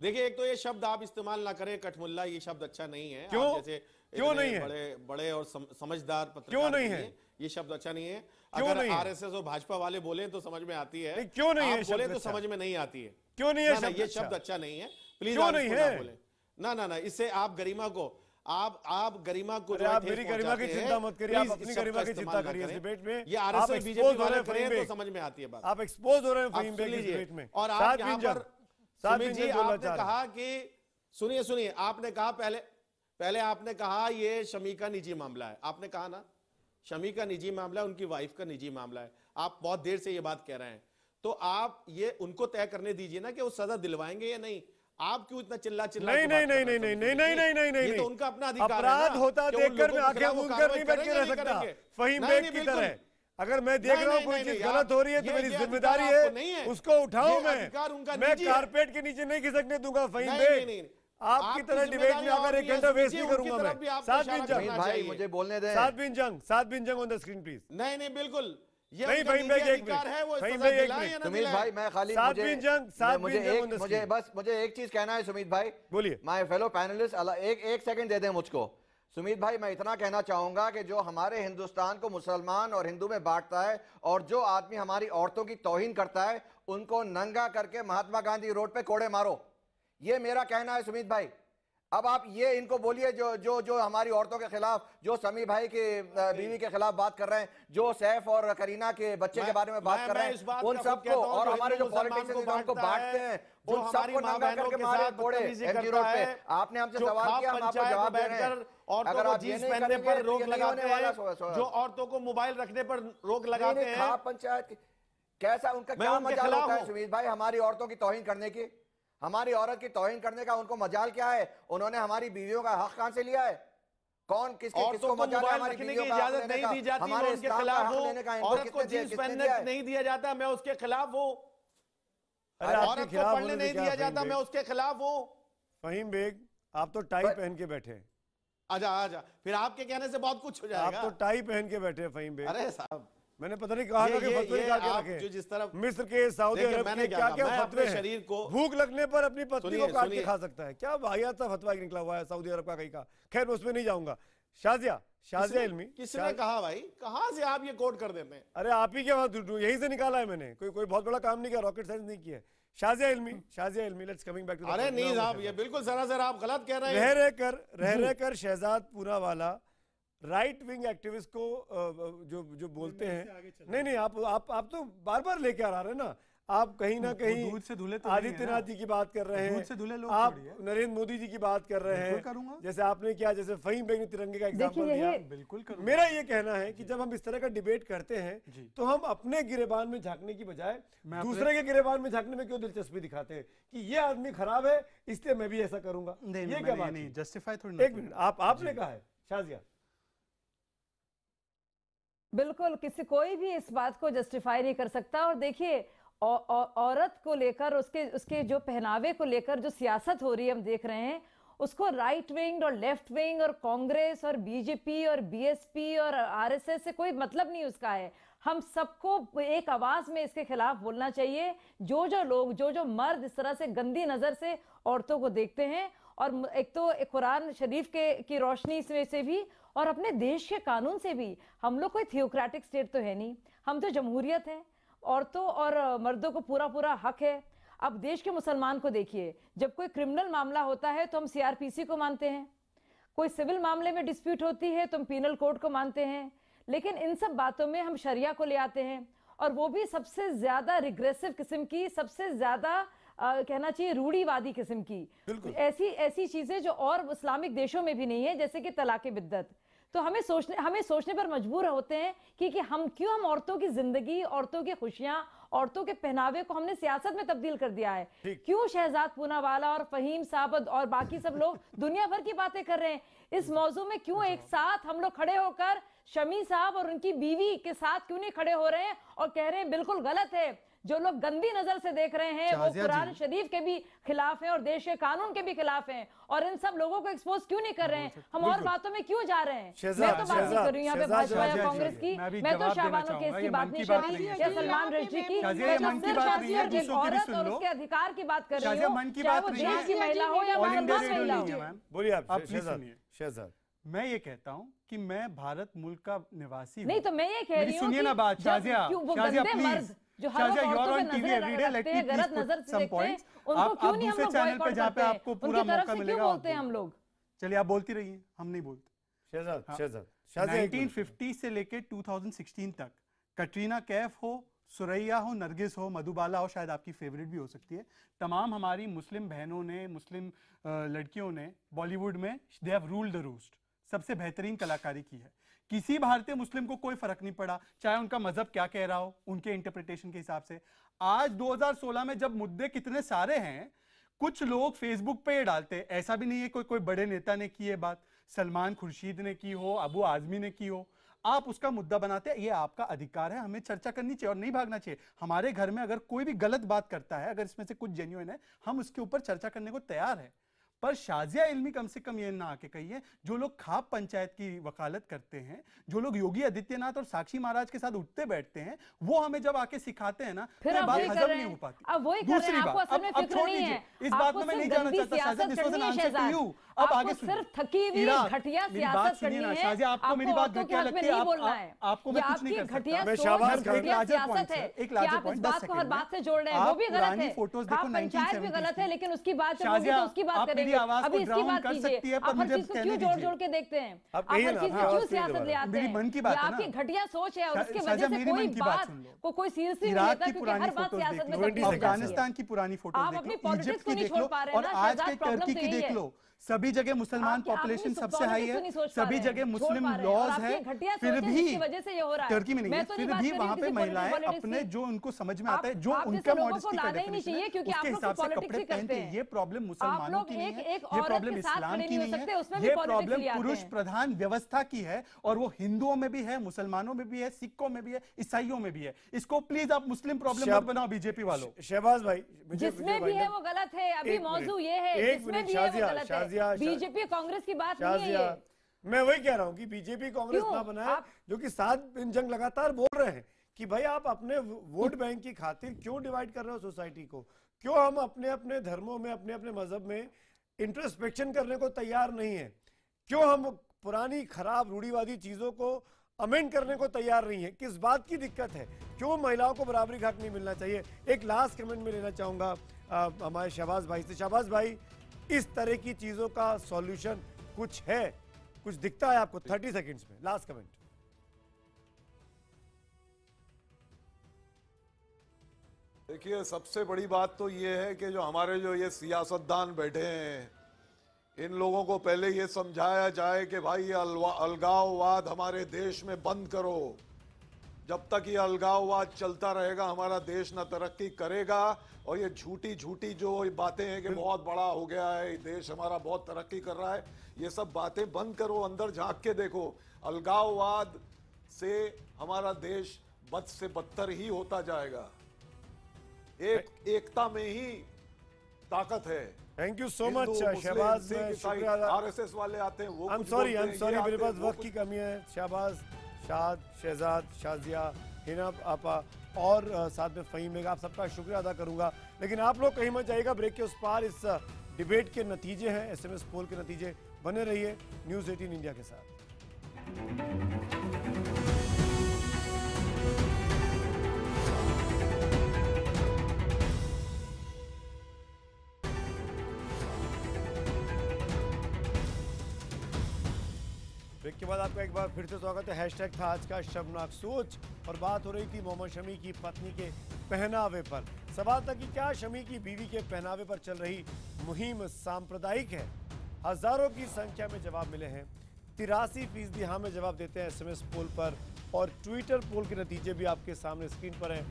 देखिए एक तो ये शब्द आप इस्तेमाल ना करें कठमुल्ला ये शब्द अच्छा नहीं है क्यों जैसे क्यों नहीं है बड़े बड़े और सम, समझदार पत्रकार क्यों नहीं है ये शब्द अच्छा नहीं है क्यों अगर आरएसएस और भाजपा वाले बोले तो समझ में आती है क्यों नहीं है बोले तो अच्छा? समझ में नहीं आती है क्यों नहीं है ये अच्छा? शब्द अच्छा नहीं है प्लीज क्यों नहीं है ना ना ना इससे आप गरिमा को आप आप गरिमा को आप मेरी गरिमा की चिंता मत करिए आप अपनी गरिमा की चिंता करिए इस डिबेट में ये आरएसएस बीजेपी वाले फ्रेम तो समझ में आती है बात आप एक्सपोज हो रहे हैं फ्रेम बैक इस डिबेट में और आप यहां पर सुमित जी आपने कहा कि सुनिए सुनिए आपने कहा पहले पहले आपने कहा ये शमी का निजी मामला है आपने कहा ना शमी का निजी मामला उनकी वाइफ का निजी मामला है आप बहुत देर से ये बात कह रहे हैं तो आप ये उनको तय करने दीजिए ना कि वो सजा दिलवाएंगे या नहीं आप क्यों इतना चिल्ला चिल्ला नहीं नहीं नहीं नहीं नहीं नहीं नहीं नहीं नहीं नहीं नहीं उनका अपना अधिकार अपराध होता देखकर मैं आंखें मूंद कर नहीं बैठ के रह सकता फहीम बेग की तरह अगर मैं देख रहा हूँ कोई चीज गलत हो रही है तो मेरी जिम्मेदारी है उसको उठाऊ मैं मैं कारपेट के नीचे नहीं खिसकने दूंगा फहीम बेग आपकी तरह डिबेट में आकर एक घंटा वेस्ट नहीं करूंगा मैं सात बिन जंग भाई मुझे बोलने दें सात बिन जंग सात बिन जंग ऑन द स्क्रीन प्लीज नहीं नहीं बिल्कुल नहीं भाई मैं एक मिनट सुमित भाई मैं खाली मुझे जंग मुझे एक मुझे बस मुझे एक चीज कहना है सुमित भाई बोलिए माय फेलो पैनलिस्ट एक एक सेकंड दे दें मुझको सुमित भाई मैं इतना कहना चाहूंगा कि जो हमारे हिंदुस्तान को मुसलमान और हिंदू में बांटता है और जो आदमी हमारी औरतों की तोहिन करता है उनको नंगा करके महात्मा गांधी रोड पे कोड़े मारो ये मेरा कहना है सुमित भाई अब आप ये इनको बोलिए जो जो जो हमारी औरतों के खिलाफ जो समी भाई के बीवी के खिलाफ बात कर रहे हैं जो सैफ और करीना के बच्चे के बारे में बात कर रहे हैं उन सबको और हमारे जो पॉलिटिशियन को बांटते हैं उन सबको नंगा करके मारे तोड़े पे आपने हमसे सवाल किया हम आपको जवाब दे रहे हैं औरतों को जींस पहनने पर रोक लगाते हैं जो औरतों को मोबाइल रखने पर रोक लगाते हैं पंचायत कैसा उनका क्या मजा होता है सुमित भाई हमारी औरतों की तोहिन करने की हमारी औरत की तोहिन करने का उनको मजाल क्या है उन्होंने हमारी बीवियों का हक कहां से लिया है कौन किसके किसको मजाल है हमारी बीवियों का इजाजत नहीं दी जाती हमारे उनके खिलाफ लेने औरत को जींस पहनने नहीं दिया जाता मैं उसके खिलाफ हूँ औरत को पढ़ने नहीं दिया जाता मैं उसके खिलाफ हूँ फहीम बेग आप तो टाई पहन के बैठे आजा आजा फिर आपके कहने से बहुत कुछ हो जाएगा आप तो टाई पहन के बैठे फहीम बेग अरे साहब मैंने पता नहीं कहा था कि फतवे ये, ये, रखे जो जिस तरह मिस्र के सऊदी अरब के क्या क्या फतवे शरीर को भूख लगने पर अपनी पत्नी को काट के खा सकता है क्या वाहियात था फतवा निकला हुआ है सऊदी अरब का कहीं का खैर मैं उसमें नहीं जाऊंगा शाजिया शाजिया इल्मी किसने कहा भाई कहाँ से आप ये कोट कर देते हैं अरे आप ही के वहां यही से निकाला है मैंने कोई कोई बहुत बड़ा काम नहीं किया रॉकेट साइंस नहीं किया शाजिया इल्मी शाजिया इल्मी लेट्स कमिंग बैक टू अरे नहीं आप ये बिल्कुल सरासर आप गलत कह रहे हैं रह रहकर रह रहकर शहजाद पूरा वाला राइट विंग एक्टिविस्ट को जो जो बोलते हैं नहीं नहीं आप आप आप तो बार बार लेके आ रहे हैं ना आप कहीं ना कहीं दूध से धुले तो आदित्यनाथ जी की बात कर रहे हैं दूध से धुले लोग आप नरेंद्र मोदी जी की बात कर रहे हैं जैसे आपने किया जैसे फहीम बेग ने तिरंगे का एग्जाम्पल दिया बिल्कुल मेरा ये कहना है कि जब हम इस तरह का डिबेट करते हैं तो हम अपने गिरेबान में झांकने की बजाय दूसरे के गिरेबान में झांकने में क्यों दिलचस्पी दिखाते हैं कि ये आदमी खराब है इसलिए मैं भी ऐसा करूंगा ये क्या बात नहीं जस्टिफाई थोड़ी एक मिनट आपने कहा है शाजिया बिल्कुल किसी कोई भी इस बात को जस्टिफाई नहीं कर सकता और देखिए औ, औ, औरत को लेकर उसके उसके जो पहनावे को लेकर जो सियासत हो रही है हम देख रहे हैं उसको राइट विंग और लेफ्ट विंग और कांग्रेस और बीजेपी और बीएसपी और आरएसएस से कोई मतलब नहीं उसका है हम सबको एक आवाज में इसके खिलाफ बोलना चाहिए जो जो लोग जो जो मर्द इस तरह से गंदी नजर से औरतों को देखते हैं और एक तो कुरान शरीफ के की रोशनी से भी और अपने देश के कानून से भी हम लोग कोई थियोक्रेटिक स्टेट तो है नहीं हम तो जमहूरियत हैं औरतों और मर्दों को पूरा पूरा हक है अब देश के मुसलमान को देखिए जब कोई क्रिमिनल मामला होता है तो हम सीआरपीसी को मानते हैं कोई सिविल मामले में डिस्प्यूट होती है तो हम पीनल कोड को मानते हैं लेकिन इन सब बातों में हम शरिया को ले आते हैं और वो भी सबसे ज़्यादा रिग्रेसिव किस्म की सबसे ज़्यादा कहना चाहिए रूढ़ीवादी किस्म की ऐसी ऐसी चीजें जो और इस्लामिक देशों में भी नहीं है जैसे कि तलाक बिद्दत तो हमें सोचने हमें सोचने पर मजबूर होते हैं कि कि हम क्यों हम औरतों की जिंदगी औरतों की खुशियां औरतों के पहनावे को हमने सियासत में तब्दील कर दिया है क्यों शहजाद पूनावाला और फहीम साबद और बाकी सब लोग दुनिया भर की बातें कर रहे हैं इस मौजू में क्यों एक साथ हम लोग खड़े होकर शमी साहब और उनकी बीवी के साथ क्यों नहीं खड़े हो रहे हैं और कह रहे हैं बिल्कुल गलत है जो लोग गंदी नजर से देख रहे हैं वो कुरान शरीफ के भी खिलाफ हैं और देश के कानून के भी खिलाफ हैं और इन सब लोगों को एक्सपोज क्यों नहीं कर रहे हैं हम और बातों में क्यों जा रहे हैं मैं तो बात नहीं कर रही हूँ यहाँ पे भाजपा या कांग्रेस की मैं तो शाहबानो केस की बात नहीं कर रही या सलमान रजी की उसके अधिकार की बात कर रही हूँ देश की महिला हो या भारत महिला मैं ये कहता हूँ कि मैं भारत मुल्क का निवासी नहीं तो मैं ये कह रही हूँ ना बात शाजिया शाजिया प्लीज जो हर गलत नजर से देखते हैं उनको क्यों नहीं हम लोग चैनल पे जहाँ पे आपको पूरा मौका मिलेगा बोलते हैं हम लोग चलिए आप बोलती रहिए हम नहीं बोलते शहजाद हाँ। शहजाद 1950 से लेके 2016 तक कटरीना कैफ हो सुरैया हो नरगिस हो मधुबाला हो शायद आपकी फेवरेट भी हो सकती है तमाम हमारी मुस्लिम बहनों ने मुस्लिम लड़कियों ने बॉलीवुड में they have rule the roost सबसे बेहतरीन कलाकारी की है किसी भारतीय मुस्लिम को कोई फर्क नहीं पड़ा चाहे उनका मजहब क्या कह रहा हो उनके इंटरप्रिटेशन के हिसाब से आज 2016 में जब मुद्दे कितने सारे हैं कुछ लोग फेसबुक पे ये डालते हैं ऐसा भी नहीं है कोई कोई बड़े नेता ने की ये बात सलमान खुर्शीद ने की हो अबू आजमी ने की हो आप उसका मुद्दा बनाते हैं ये आपका अधिकार है हमें चर्चा करनी चाहिए और नहीं भागना चाहिए हमारे घर में अगर कोई भी गलत बात करता है अगर इसमें से कुछ जेन्यून है हम उसके ऊपर चर्चा करने को तैयार है पर शाजिया इल्मी कम से कम ये ना आके कही है जो लोग खाप पंचायत की वकालत करते हैं जो लोग योगी आदित्यनाथ और साक्षी महाराज के साथ उठते बैठते हैं वो हमें जब आके सिखाते हैं ना तो फिर तो बात हजम नहीं हो पाती अब वही दूसरी बात अब अब छोड़ दीजिए इस बात में मैं नहीं जाना चाहता यू अब आगे सिर्फ थकी हुई घटिया सियासत करनी है शाजिया आपको मेरी बात क्या लगती है आपको मैं कुछ नहीं कर सकता मैं शाबाश कर लाजर पॉइंट एक लाजर पॉइंट बात को हर बात से जोड़ रहे हैं वो भी गलत है आप पंचायत भी गलत है लेकिन उसकी बात करोगे तो उसकी बात करेंगे मेरी आवाज को ड्राउन कर सकती है पर मुझे कहने दीजिए जोड़ जोड़ के देखते हैं आप हर चीज को हाँ, क्यों सियासत ले आते हैं मन की बात है आपकी घटिया सोच है और उसके वजह से कोई बात को कोई सीरियसली नहीं लेता क्योंकि हर बात सियासत में अफगानिस्तान की पुरानी फोटो आप अपनी पॉलिटिक्स को नहीं छोड़ पा रहे हैं ना आज के टर्की की तो देख लो सभी जगह मुसलमान पॉपुलेशन सबसे हाई है सभी जगह मुस्लिम लॉज है फिर भी टर्की में नहीं तो फिर भी वहाँ पे महिलाएं अपने जो उनको समझ में आता है जो उनका मॉडस्टी का उसके हिसाब से कपड़े पहनते हैं ये प्रॉब्लम मुसलमानों की नहीं है ये प्रॉब्लम इस्लाम की नहीं है ये प्रॉब्लम पुरुष प्रधान व्यवस्था की है और वो हिंदुओं में भी है मुसलमानों में भी है सिखों में भी है ईसाइयों में भी है इसको प्लीज आप मुस्लिम प्रॉब्लम मत बनाओ बीजेपी वालों शहबाज भाई जिसमें भी है वो गलत है अभी मौजूद ये गलत है शाजिया बीजेपी कांग्रेस की बात नहीं है मैं वही कह रहा हूँ कि बीजेपी कांग्रेस ना बनाए जो कि सात दिन जंग लगातार बोल रहे हैं कि भाई आप अपने वोट तो- बैंक की खातिर क्यों डिवाइड कर रहे हो सोसाइटी को क्यों हम अपने अपने धर्मों में अपने अपने मजहब में इंट्रोस्पेक्शन करने को तैयार नहीं है क्यों हम पुरानी खराब रूढ़ीवादी चीजों को अमेंड करने को तैयार नहीं है किस बात की दिक्कत है क्यों महिलाओं को बराबरी घाट नहीं मिलना चाहिए एक लास्ट कमेंट में लेना चाहूंगा हमारे शहबाज भाई से शहबाज भाई इस तरह की चीजों का सॉल्यूशन कुछ है कुछ दिखता है आपको थर्टी सेकेंड्स में लास्ट कमेंट देखिए सबसे बड़ी बात तो ये है कि जो हमारे जो ये सियासतदान बैठे हैं इन लोगों को पहले ये समझाया जाए कि भाई अलगाववाद हमारे देश में बंद करो जब तक ये अलगाववाद चलता रहेगा हमारा देश ना तरक्की करेगा और ये झूठी झूठी जो बातें हैं कि बहुत बड़ा हो गया है देश हमारा बहुत तरक्की कर रहा है ये सब बातें बंद करो अंदर झांक के देखो अलगाववाद से हमारा देश बद से बदतर ही होता जाएगा एक एकता में ही ताकत है thank you so much Shahbaz R S S वाले आते हैं वो सॉरी वक्त की कमी है शहबाज शाद शहजाद शाजिया हिना आपा और साथ में फ़हीम बेग आप सबका शुक्रिया अदा करूंगा लेकिन आप लोग कहीं मत जाइएगा ब्रेक के उस पार इस डिबेट के नतीजे हैं एसएमएस पोल के नतीजे बने रहिए न्यूज़ एटीन इंडिया के साथ बाद आपका एक बार फिर से स्वागत है हैशटैग था आज का शर्मनाक सोच और बात हो रही थी मोहम्मद शमी की पत्नी के पहनावे पर सवाल था कि क्या शमी की बीवी के पहनावे पर चल रही मुहिम सांप्रदायिक है हजारों की संख्या में जवाब मिले हैं तिरासी फीसदी हाँ में जवाब देते हैं एसएमएस पोल पर और ट्विटर पोल के नतीजे भी आपके सामने स्क्रीन पर है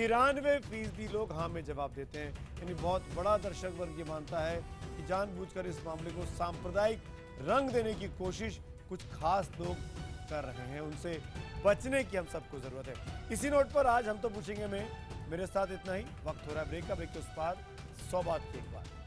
तिरानवे फीसदी लोग हाँ में जवाब देते हैं यानी बहुत बड़ा दर्शक वर्ग ये मानता है कि जानबूझकर इस मामले को सांप्रदायिक रंग देने की कोशिश कुछ खास लोग कर रहे हैं उनसे बचने की हम सबको जरूरत है इसी नोट पर आज हम तो पूछेंगे में मेरे साथ इतना ही वक्त हो रहा है ब्रेक का ब्रेक के उस पार सौ बात के एक बार